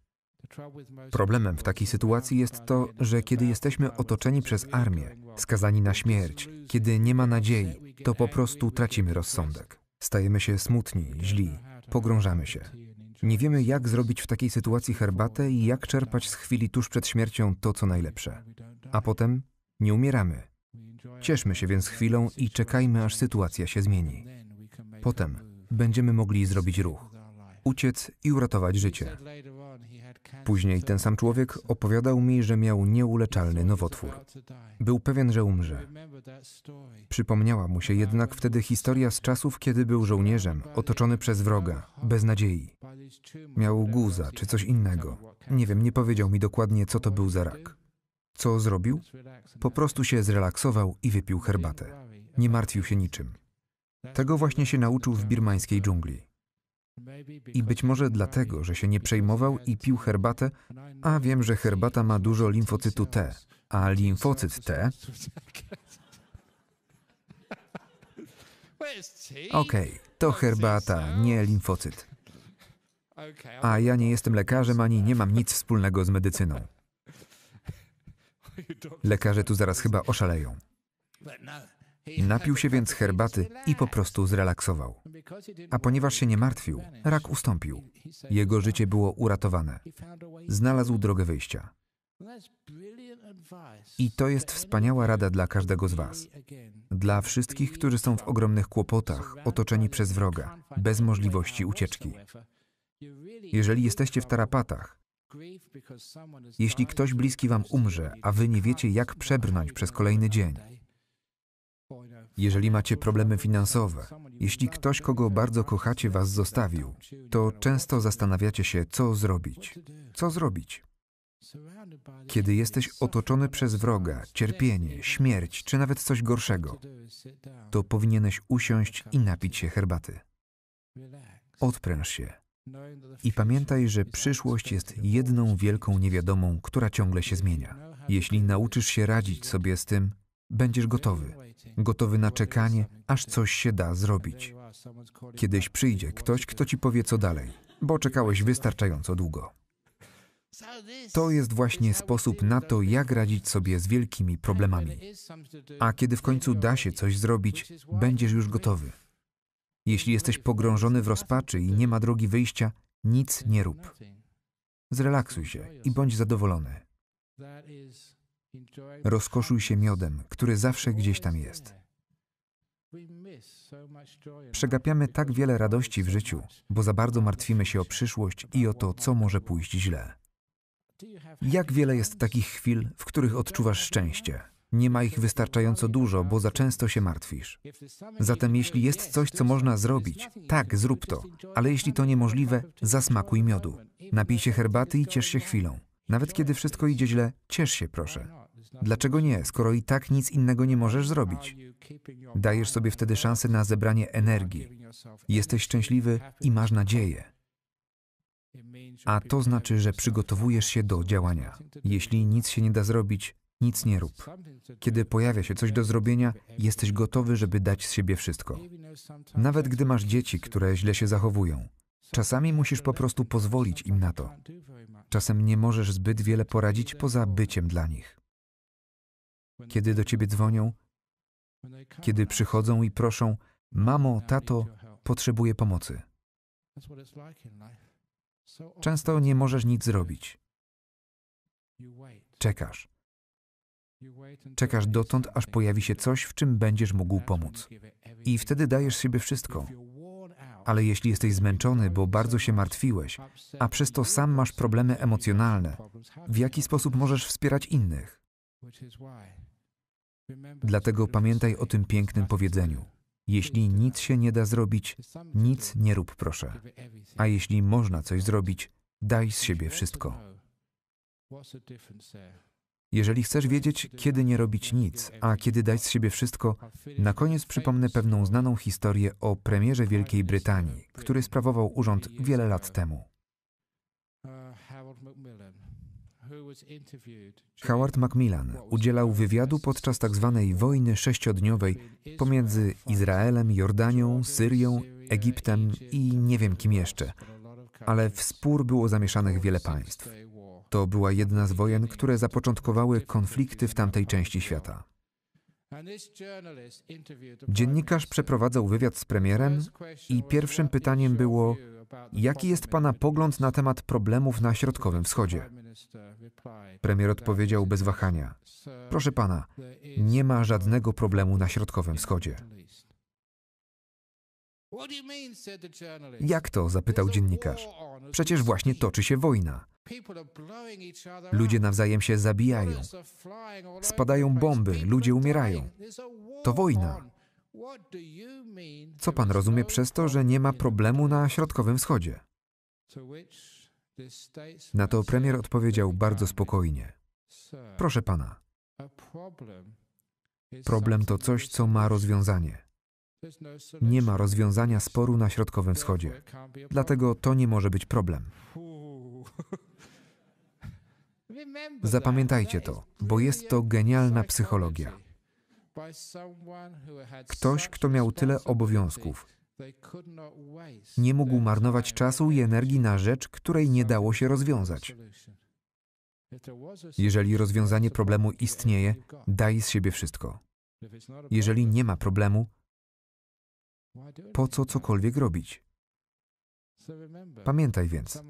Problemem w takiej sytuacji jest to, że kiedy jesteśmy otoczeni przez armię, skazani na śmierć, kiedy nie ma nadziei, to po prostu tracimy rozsądek. Stajemy się smutni, źli, pogrążamy się. Nie wiemy, jak zrobić w takiej sytuacji herbatę i jak czerpać z chwili tuż przed śmiercią to, co najlepsze. A potem nie umieramy. Cieszmy się więc chwilą i czekajmy, aż sytuacja się zmieni. Potem będziemy mogli zrobić ruch, uciec i uratować życie. Później ten sam człowiek opowiadał mi, że miał nieuleczalny nowotwór. Był pewien, że umrze. Przypomniała mu się jednak wtedy historia z czasów, kiedy był żołnierzem, otoczony przez wroga, bez nadziei. Miał guza czy coś innego. Nie wiem, nie powiedział mi dokładnie, co to był za rak. Co zrobił? Po prostu się zrelaksował i wypił herbatę. Nie martwił się niczym. Tego właśnie się nauczył w birmańskiej dżungli. I być może dlatego, że się nie przejmował i pił herbatę, a wiem, że herbata ma dużo limfocytu T, a limfocyt T. Okej, okay, to herbata, nie limfocyt. A ja nie jestem lekarzem ani nie mam nic wspólnego z medycyną. Lekarze tu zaraz chyba oszaleją. Napił się więc herbaty i po prostu zrelaksował. A ponieważ się nie martwił, rak ustąpił. Jego życie było uratowane. Znalazł drogę wyjścia. I to jest wspaniała rada dla każdego z Was. Dla wszystkich, którzy są w ogromnych kłopotach, otoczeni przez wroga, bez możliwości ucieczki. Jeżeli jesteście w tarapatach, jeśli ktoś bliski Wam umrze, a Wy nie wiecie, jak przebrnąć przez kolejny dzień, jeżeli macie problemy finansowe, jeśli ktoś, kogo bardzo kochacie, was zostawił, to często zastanawiacie się, co zrobić. Co zrobić? Kiedy jesteś otoczony przez wroga, cierpienie, śmierć czy nawet coś gorszego, to powinieneś usiąść i napić się herbaty. Odpręż się. I pamiętaj, że przyszłość jest jedną wielką niewiadomą, która ciągle się zmienia. Jeśli nauczysz się radzić sobie z tym, Będziesz gotowy, gotowy na czekanie, aż coś się da zrobić. Kiedyś przyjdzie ktoś, kto ci powie co dalej, bo czekałeś wystarczająco długo. To jest właśnie sposób na to, jak radzić sobie z wielkimi problemami. A kiedy w końcu da się coś zrobić, będziesz już gotowy. Jeśli jesteś pogrążony w rozpaczy i nie ma drogi wyjścia, nic nie rób. Zrelaksuj się i bądź zadowolony. Rozkoszuj się miodem, który zawsze gdzieś tam jest. Przegapiamy tak wiele radości w życiu, bo za bardzo martwimy się o przyszłość i o to, co może pójść źle. Jak wiele jest takich chwil, w których odczuwasz szczęście? Nie ma ich wystarczająco dużo, bo za często się martwisz. Zatem jeśli jest coś, co można zrobić, tak, zrób to. Ale jeśli to niemożliwe, zasmakuj miodu. Napij się herbaty i ciesz się chwilą. Nawet kiedy wszystko idzie źle, ciesz się proszę. Dlaczego nie, skoro i tak nic innego nie możesz zrobić? Dajesz sobie wtedy szansę na zebranie energii. Jesteś szczęśliwy i masz nadzieję. A to znaczy, że przygotowujesz się do działania. Jeśli nic się nie da zrobić, nic nie rób. Kiedy pojawia się coś do zrobienia, jesteś gotowy, żeby dać z siebie wszystko. Nawet gdy masz dzieci, które źle się zachowują. Czasami musisz po prostu pozwolić im na to. Czasem nie możesz zbyt wiele poradzić poza byciem dla nich. Kiedy do ciebie dzwonią, kiedy przychodzą i proszą: Mamo, tato, potrzebuję pomocy. Często nie możesz nic zrobić. Czekasz. Czekasz dotąd, aż pojawi się coś, w czym będziesz mógł pomóc. I wtedy dajesz siebie wszystko. Ale jeśli jesteś zmęczony, bo bardzo się martwiłeś, a przez to sam masz problemy emocjonalne, w jaki sposób możesz wspierać innych? Dlatego pamiętaj o tym pięknym powiedzeniu. Jeśli nic się nie da zrobić, nic nie rób proszę. A jeśli można coś zrobić, daj z siebie wszystko. Jeżeli chcesz wiedzieć, kiedy nie robić nic, a kiedy dać z siebie wszystko, na koniec przypomnę pewną znaną historię o premierze Wielkiej Brytanii, który sprawował urząd wiele lat temu. Howard Macmillan udzielał wywiadu podczas tzw. Tak wojny sześciodniowej pomiędzy Izraelem, Jordanią, Syrią, Egiptem i nie wiem kim jeszcze, ale w spór było zamieszanych wiele państw. To była jedna z wojen, które zapoczątkowały konflikty w tamtej części świata. Dziennikarz przeprowadzał wywiad z premierem i pierwszym pytaniem było, jaki jest Pana pogląd na temat problemów na Środkowym Wschodzie? Premier odpowiedział bez wahania: Proszę Pana, nie ma żadnego problemu na Środkowym Wschodzie. Jak to? zapytał dziennikarz. Przecież właśnie toczy się wojna. Ludzie nawzajem się zabijają. Spadają bomby, ludzie umierają. To wojna. Co pan rozumie no przez to, że nie ma problemu na Środkowym Wschodzie? Na to premier odpowiedział bardzo spokojnie. Proszę pana, problem to coś, co ma rozwiązanie. Nie ma rozwiązania sporu na Środkowym Wschodzie. Dlatego to nie może być problem. Zapamiętajcie to, bo jest to genialna psychologia. Ktoś, kto miał tyle obowiązków, nie mógł marnować czasu i energii na rzecz, której nie dało się rozwiązać. Jeżeli rozwiązanie problemu istnieje, daj z siebie wszystko. Jeżeli nie ma problemu, po co cokolwiek robić. Pamiętaj więc,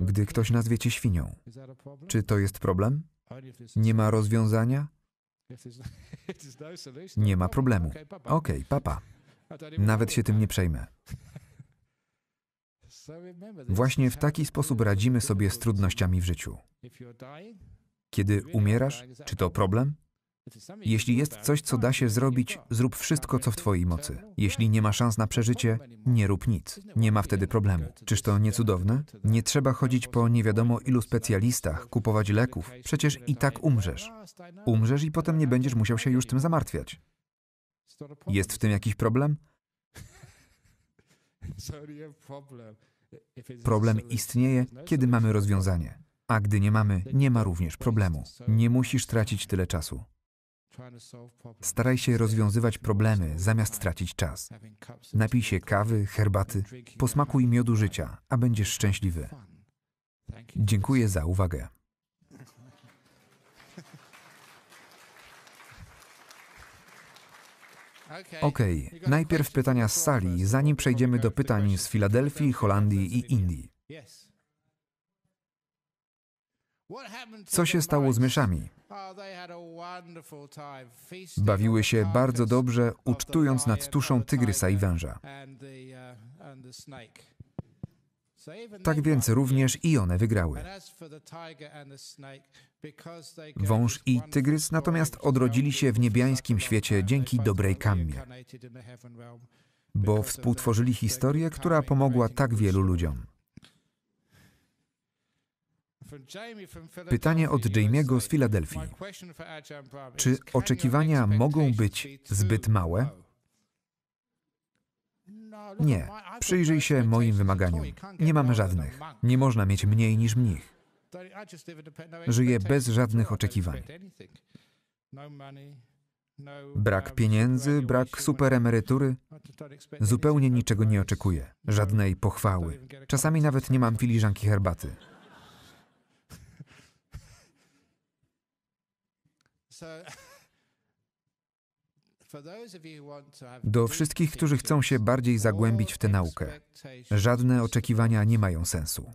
gdy ktoś nazwie cię świnią, czy to jest problem? Nie ma rozwiązania? Nie ma problemu. Okej, okay, papa. Nawet się tym nie przejmę. Właśnie w taki sposób radzimy sobie z trudnościami w życiu. Kiedy umierasz, czy to problem? Jeśli jest coś, co da się zrobić, zrób wszystko, co w Twojej mocy. Jeśli nie ma szans na przeżycie, nie rób nic. Nie ma wtedy problemu. Czyż to nie cudowne? Nie trzeba chodzić po nie wiadomo ilu specjalistach, kupować leków. Przecież i tak umrzesz. Umrzesz i potem nie będziesz musiał się już tym zamartwiać. Jest w tym jakiś problem? Problem istnieje, kiedy mamy rozwiązanie. A gdy nie mamy, nie ma również problemu. Nie musisz tracić tyle czasu. Staraj się rozwiązywać problemy, zamiast tracić czas. Napij się kawy, herbaty, posmakuj miodu życia, a będziesz szczęśliwy. Dziękuję za uwagę. Ok, najpierw pytania z sali, zanim przejdziemy do pytań z Filadelfii, Holandii i Indii. Co się stało z myszami? Oh, Bawiły się bardzo dobrze, ucztując nad tuszą tygrysa i węża. Uh, tak więc również i one wygrały. Wąż i tygrys natomiast odrodzili się w niebiańskim świecie dzięki dobrej kamie, bo współtworzyli historię, która pomogła tak wielu ludziom. Pytanie od Jamiego z Filadelfii. Czy oczekiwania mogą być zbyt małe? Nie. Przyjrzyj się moim wymaganiom. Nie mam żadnych. Nie można mieć mniej niż mnich. Żyję bez żadnych oczekiwań. Brak pieniędzy, brak superemerytury. Zupełnie niczego nie oczekuję. Żadnej pochwały. Czasami nawet nie mam filiżanki herbaty. Do wszystkich, którzy chcą się bardziej zagłębić w tę naukę, żadne oczekiwania nie mają sensu,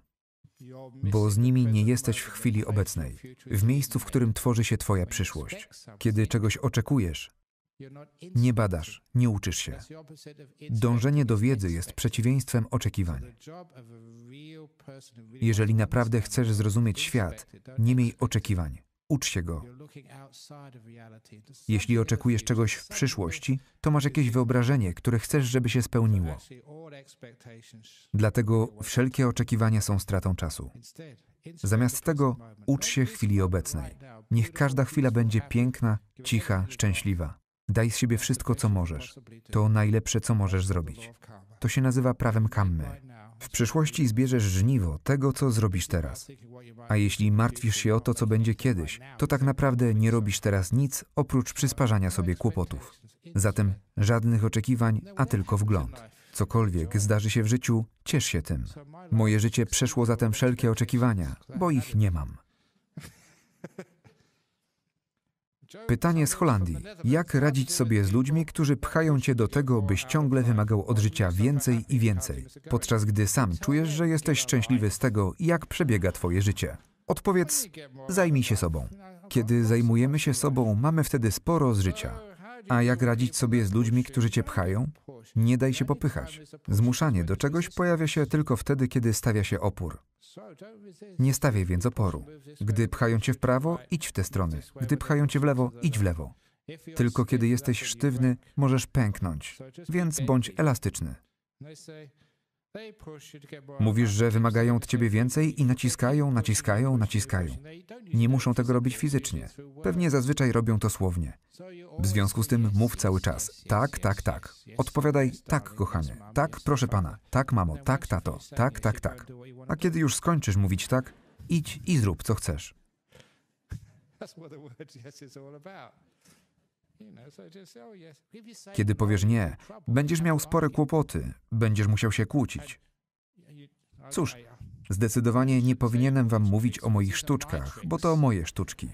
bo z nimi nie jesteś w chwili obecnej, w miejscu, w którym tworzy się Twoja przyszłość. Kiedy czegoś oczekujesz, nie badasz, nie uczysz się. Dążenie do wiedzy jest przeciwieństwem oczekiwań. Jeżeli naprawdę chcesz zrozumieć świat, nie miej oczekiwań. Ucz się go. Jeśli oczekujesz czegoś w przyszłości, to masz jakieś wyobrażenie, które chcesz, żeby się spełniło. Dlatego wszelkie oczekiwania są stratą czasu. Zamiast tego ucz się chwili obecnej. Niech każda chwila będzie piękna, cicha, szczęśliwa. Daj z siebie wszystko, co możesz. To najlepsze, co możesz zrobić. To się nazywa prawem kammy. W przyszłości zbierzesz żniwo tego, co zrobisz teraz. A jeśli martwisz się o to, co będzie kiedyś, to tak naprawdę nie robisz teraz nic oprócz przysparzania sobie kłopotów. Zatem żadnych oczekiwań, a tylko wgląd. Cokolwiek zdarzy się w życiu, ciesz się tym. Moje życie przeszło zatem wszelkie oczekiwania, bo ich nie mam. Pytanie z Holandii. Jak radzić sobie z ludźmi, którzy pchają cię do tego, byś ciągle wymagał od życia więcej i więcej, podczas gdy sam czujesz, że jesteś szczęśliwy z tego, jak przebiega twoje życie? Odpowiedz: zajmij się sobą. Kiedy zajmujemy się sobą, mamy wtedy sporo z życia. A jak radzić sobie z ludźmi, którzy cię pchają? Nie daj się popychać. Zmuszanie do czegoś pojawia się tylko wtedy, kiedy stawia się opór. Nie stawiaj więc oporu. Gdy pchają cię w prawo, idź w te strony. Gdy pchają cię w lewo, idź w lewo. Tylko kiedy jesteś sztywny, możesz pęknąć, więc bądź elastyczny. Mówisz, że wymagają od ciebie więcej i naciskają, naciskają, naciskają. Nie muszą tego robić fizycznie. Pewnie zazwyczaj robią to słownie. W związku z tym mów cały czas. Tak, tak, tak. Odpowiadaj tak, kochanie. Tak, proszę pana. Tak, mamo. Tak, tato. Tak, tak, tak. A kiedy już skończysz mówić tak, idź i zrób co chcesz. Kiedy powiesz nie, będziesz miał spore kłopoty, będziesz musiał się kłócić. Cóż, zdecydowanie nie powinienem wam mówić o moich sztuczkach, bo to moje sztuczki.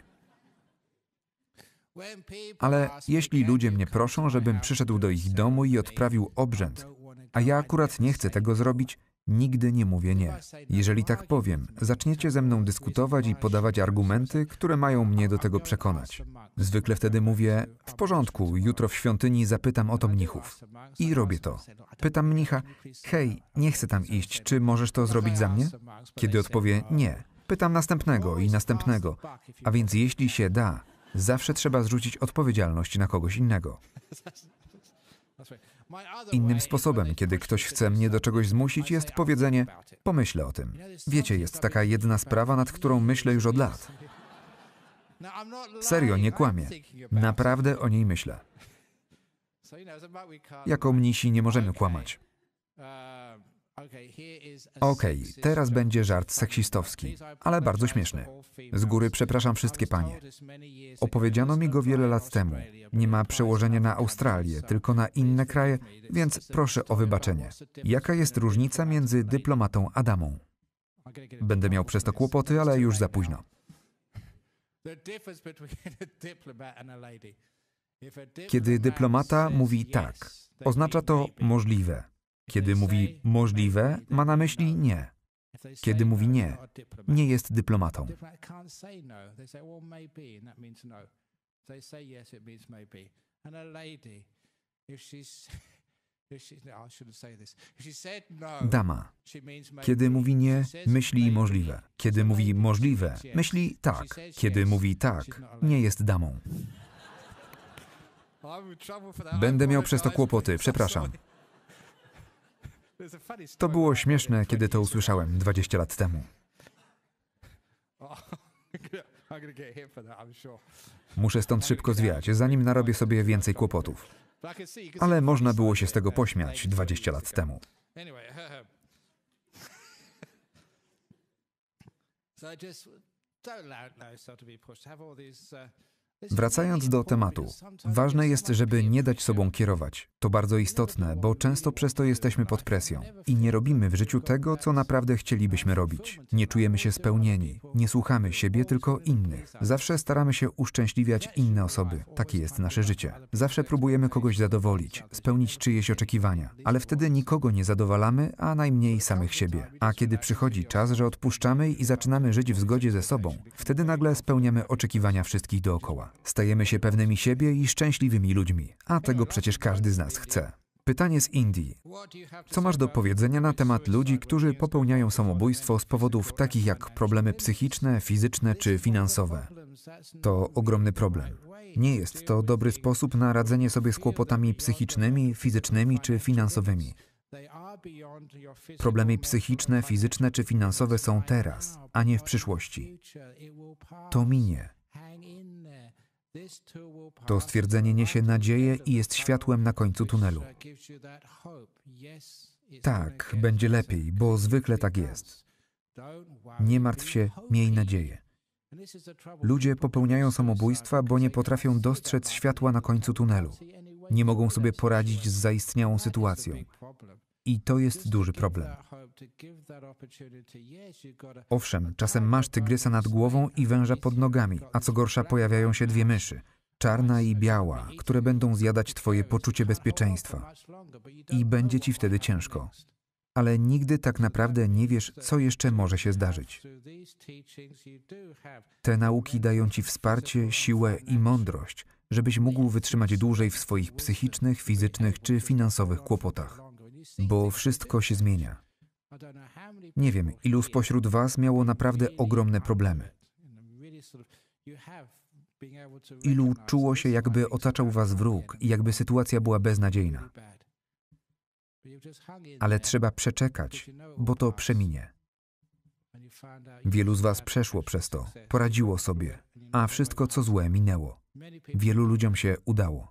Ale jeśli ludzie mnie proszą, żebym przyszedł do ich domu i odprawił obrzęd, a ja akurat nie chcę tego zrobić, Nigdy nie mówię nie. Jeżeli tak powiem, zaczniecie ze mną dyskutować i podawać argumenty, które mają mnie do tego przekonać. Zwykle wtedy mówię, w porządku, jutro w świątyni zapytam o to mnichów. I robię to. Pytam mnicha, hej, nie chcę tam iść, czy możesz to zrobić za mnie? Kiedy odpowie nie, pytam następnego i następnego. A więc jeśli się da, zawsze trzeba zrzucić odpowiedzialność na kogoś innego. Innym sposobem, kiedy ktoś chce mnie do czegoś zmusić, jest powiedzenie: pomyślę o tym. Wiecie, jest taka jedna sprawa, nad którą myślę już od lat. Serio, nie kłamie. Naprawdę o niej myślę. Jako mnisi nie możemy kłamać. Okej, okay, teraz będzie żart seksistowski, ale bardzo śmieszny. Z góry przepraszam wszystkie panie. Opowiedziano mi go wiele lat temu. Nie ma przełożenia na Australię, tylko na inne kraje, więc proszę o wybaczenie. Jaka jest różnica między dyplomatą a damą? Będę miał przez to kłopoty, ale już za późno. Kiedy dyplomata mówi tak, oznacza to możliwe. Kiedy mówi możliwe, ma na myśli nie. Kiedy mówi nie, nie jest dyplomatą. No, no. no, Dama. Kiedy mówi nie, myśli możliwe. Kiedy mówi możliwe, myśli tak. Kiedy mówi tak, nie jest damą. Będę miał przez to kłopoty, przepraszam. To było śmieszne, kiedy to usłyszałem 20 lat temu. Muszę stąd szybko zwiać, zanim narobię sobie więcej kłopotów. Ale można było się z tego pośmiać 20 lat temu. So just don't allow it to be pushed. Have all these uh, Wracając do tematu, ważne jest, żeby nie dać sobą kierować. To bardzo istotne, bo często przez to jesteśmy pod presją i nie robimy w życiu tego, co naprawdę chcielibyśmy robić. Nie czujemy się spełnieni, nie słuchamy siebie, tylko innych. Zawsze staramy się uszczęśliwiać inne osoby. Takie jest nasze życie. Zawsze próbujemy kogoś zadowolić, spełnić czyjeś oczekiwania, ale wtedy nikogo nie zadowalamy, a najmniej samych siebie. A kiedy przychodzi czas, że odpuszczamy i zaczynamy żyć w zgodzie ze sobą, wtedy nagle spełniamy oczekiwania wszystkich dookoła. Stajemy się pewnymi siebie i szczęśliwymi ludźmi, a tego przecież każdy z nas chce. Pytanie z Indii. Co masz do powiedzenia na temat ludzi, którzy popełniają samobójstwo z powodów takich jak problemy psychiczne, fizyczne czy finansowe? To ogromny problem. Nie jest to dobry sposób na radzenie sobie z kłopotami psychicznymi, fizycznymi czy finansowymi. Problemy psychiczne, fizyczne czy finansowe są teraz, a nie w przyszłości. To minie. To stwierdzenie niesie nadzieję i jest światłem na końcu tunelu. Tak, będzie lepiej, bo zwykle tak jest. Nie martw się, miej nadzieję. Ludzie popełniają samobójstwa, bo nie potrafią dostrzec światła na końcu tunelu. Nie mogą sobie poradzić z zaistniałą sytuacją. I to jest duży problem. Owszem, czasem masz tygrysa nad głową i węża pod nogami, a co gorsza pojawiają się dwie myszy, czarna i biała, które będą zjadać twoje poczucie bezpieczeństwa. I będzie ci wtedy ciężko. Ale nigdy tak naprawdę nie wiesz, co jeszcze może się zdarzyć. Te nauki dają ci wsparcie, siłę i mądrość, żebyś mógł wytrzymać dłużej w swoich psychicznych, fizycznych czy finansowych kłopotach bo wszystko się zmienia. Nie wiem, ilu spośród Was miało naprawdę ogromne problemy. Ilu czuło się, jakby otaczał Was wróg i jakby sytuacja była beznadziejna. Ale trzeba przeczekać, bo to przeminie. Wielu z Was przeszło przez to, poradziło sobie, a wszystko co złe minęło. Wielu ludziom się udało.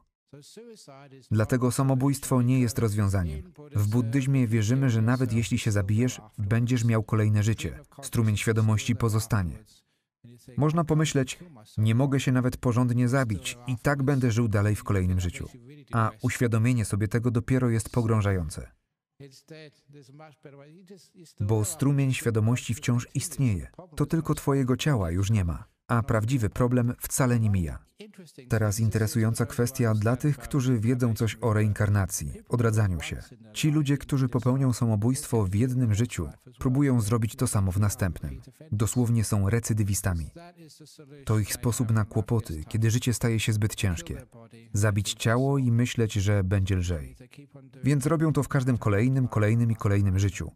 Dlatego samobójstwo nie jest rozwiązaniem. W buddyzmie wierzymy, że nawet jeśli się zabijesz, będziesz miał kolejne życie. Strumień świadomości pozostanie. Można pomyśleć, nie mogę się nawet porządnie zabić i tak będę żył dalej w kolejnym życiu. A uświadomienie sobie tego dopiero jest pogrążające. Bo strumień świadomości wciąż istnieje. To tylko Twojego ciała już nie ma a prawdziwy problem wcale nie mija. Teraz interesująca kwestia dla tych, którzy wiedzą coś o reinkarnacji, odradzaniu się. Ci ludzie, którzy popełnią samobójstwo w jednym życiu, próbują zrobić to samo w następnym. Dosłownie są recydywistami. To ich sposób na kłopoty, kiedy życie staje się zbyt ciężkie. Zabić ciało i myśleć, że będzie lżej. Więc robią to w każdym kolejnym, kolejnym i kolejnym życiu.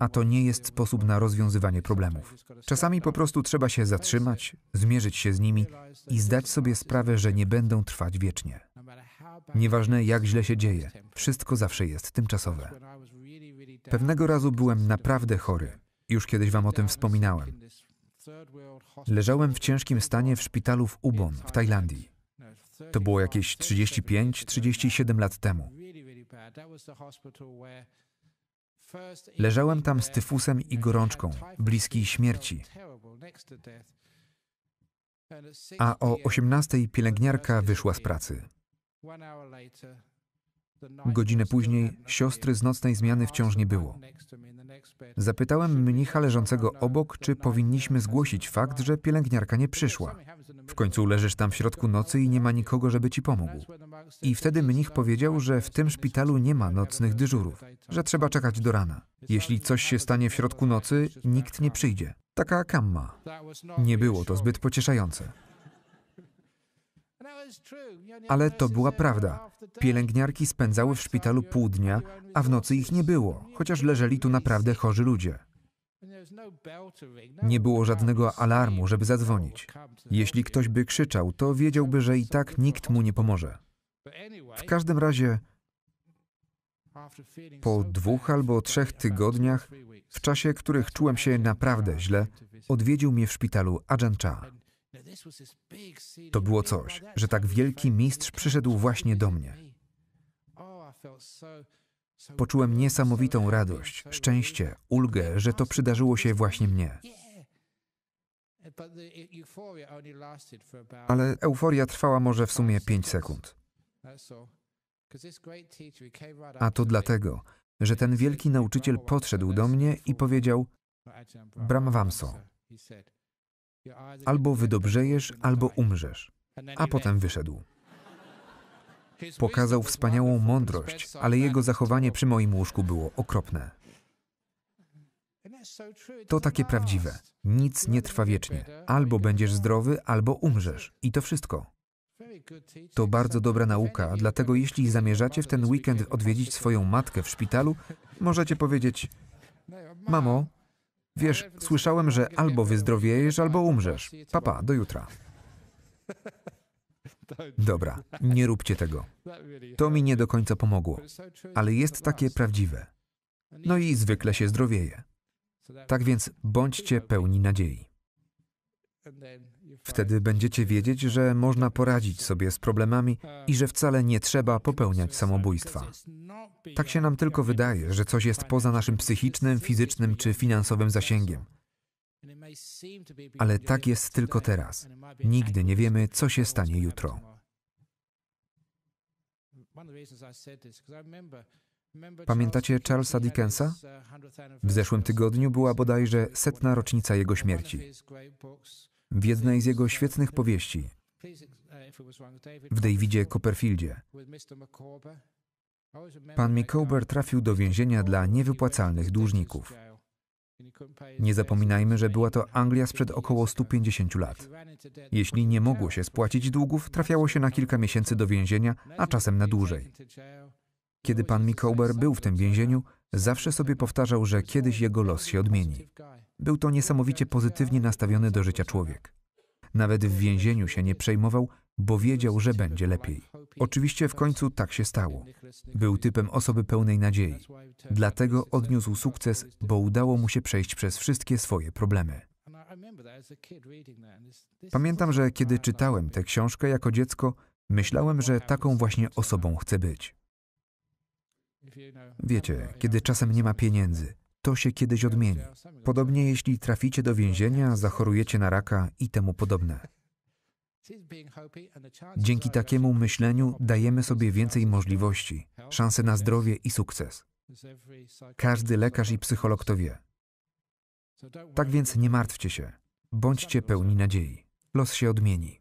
A to nie jest sposób na rozwiązywanie problemów. Czasami po prostu trzeba się zatrzymać, zmierzyć się z nimi i zdać sobie sprawę, że nie będą trwać wiecznie. Nieważne jak źle się dzieje, wszystko zawsze jest tymczasowe. Pewnego razu byłem naprawdę chory. Już kiedyś wam o tym wspominałem. Leżałem w ciężkim stanie w szpitalu w Ubon w Tajlandii. To było jakieś 35-37 lat temu. Leżałem tam z tyfusem i gorączką, bliskiej śmierci. A o 18 pielęgniarka wyszła z pracy. Godzinę później siostry z nocnej zmiany wciąż nie było. Zapytałem mnicha leżącego obok, czy powinniśmy zgłosić fakt, że pielęgniarka nie przyszła. W końcu leżysz tam w środku nocy i nie ma nikogo, żeby ci pomógł. I wtedy mnich powiedział, że w tym szpitalu nie ma nocnych dyżurów, że trzeba czekać do rana. Jeśli coś się stanie w środku nocy, nikt nie przyjdzie. Taka kamma. Nie było to zbyt pocieszające. Ale to była prawda. Pielęgniarki spędzały w szpitalu pół dnia, a w nocy ich nie było, chociaż leżeli tu naprawdę chorzy ludzie. Nie było żadnego alarmu, żeby zadzwonić. Jeśli ktoś by krzyczał, to wiedziałby, że i tak nikt mu nie pomoże. W każdym razie, po dwóch albo trzech tygodniach, w czasie których czułem się naprawdę źle, odwiedził mnie w szpitalu Ajahn Chah. To było coś, że tak wielki mistrz przyszedł właśnie do mnie. Oh, Poczułem niesamowitą radość, szczęście, ulgę, że to przydarzyło się właśnie mnie. E-, Ale euforia trwała może w sumie 5 sekund. A to dlatego, że ten wielki nauczyciel podszedł do mnie i powiedział: Bram Wamso, albo wydobrzejesz, albo umrzesz. A potem wyszedł. Pokazał wspaniałą mądrość, ale jego zachowanie przy moim łóżku było okropne. To takie prawdziwe. Nic nie trwa wiecznie. Albo będziesz zdrowy, albo umrzesz. I to wszystko. To bardzo dobra nauka, dlatego jeśli zamierzacie w ten weekend odwiedzić swoją matkę w szpitalu, możecie powiedzieć: Mamo, wiesz, słyszałem, że albo wyzdrowiejesz, albo umrzesz. Papa, pa, do jutra. Dobra, nie róbcie tego. To mi nie do końca pomogło, ale jest takie prawdziwe. No i zwykle się zdrowieje. Tak więc bądźcie pełni nadziei. Wtedy będziecie wiedzieć, że można poradzić sobie z problemami i że wcale nie trzeba popełniać samobójstwa. Tak się nam tylko wydaje, że coś jest poza naszym psychicznym, fizycznym czy finansowym zasięgiem. Ale tak jest tylko teraz. Nigdy nie wiemy, co się stanie jutro. Pamiętacie Charlesa Dickensa? W zeszłym tygodniu była bodajże setna rocznica jego śmierci w jednej z jego świetnych powieści, w Davidzie Copperfieldzie. Pan Micawber trafił do więzienia dla niewypłacalnych dłużników. Nie zapominajmy, że była to Anglia sprzed około 150 lat. Jeśli nie mogło się spłacić długów, trafiało się na kilka miesięcy do więzienia, a czasem na dłużej. Kiedy pan Micawber był w tym więzieniu, zawsze sobie powtarzał, że kiedyś jego los się odmieni. Był to niesamowicie pozytywnie nastawiony do życia człowiek. Nawet w więzieniu się nie przejmował, bo wiedział, że będzie lepiej. Oczywiście w końcu tak się stało. Był typem osoby pełnej nadziei. Dlatego odniósł sukces, bo udało mu się przejść przez wszystkie swoje problemy. Pamiętam, że kiedy czytałem tę książkę jako dziecko, myślałem, że taką właśnie osobą chcę być. Wiecie, kiedy czasem nie ma pieniędzy, to się kiedyś odmieni. Podobnie jeśli traficie do więzienia, zachorujecie na raka i temu podobne. Dzięki takiemu myśleniu dajemy sobie więcej możliwości, szanse na zdrowie i sukces. Każdy lekarz i psycholog to wie. Tak więc nie martwcie się. Bądźcie pełni nadziei. Los się odmieni.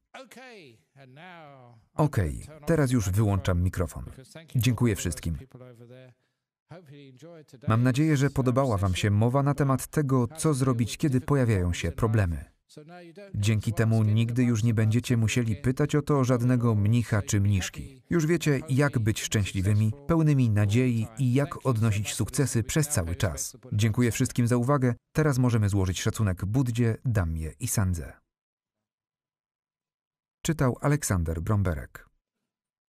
Okej, okay, teraz już wyłączam mikrofon. Dziękuję wszystkim. Mam nadzieję, że podobała Wam się mowa na temat tego, co zrobić, kiedy pojawiają się problemy. Dzięki temu nigdy już nie będziecie musieli pytać o to żadnego mnicha czy mniszki. Już wiecie, jak być szczęśliwymi, pełnymi nadziei i jak odnosić sukcesy przez cały czas. Dziękuję wszystkim za uwagę. Teraz możemy złożyć szacunek Buddzie, Damie i Sandze. Czytał Aleksander Bromberek.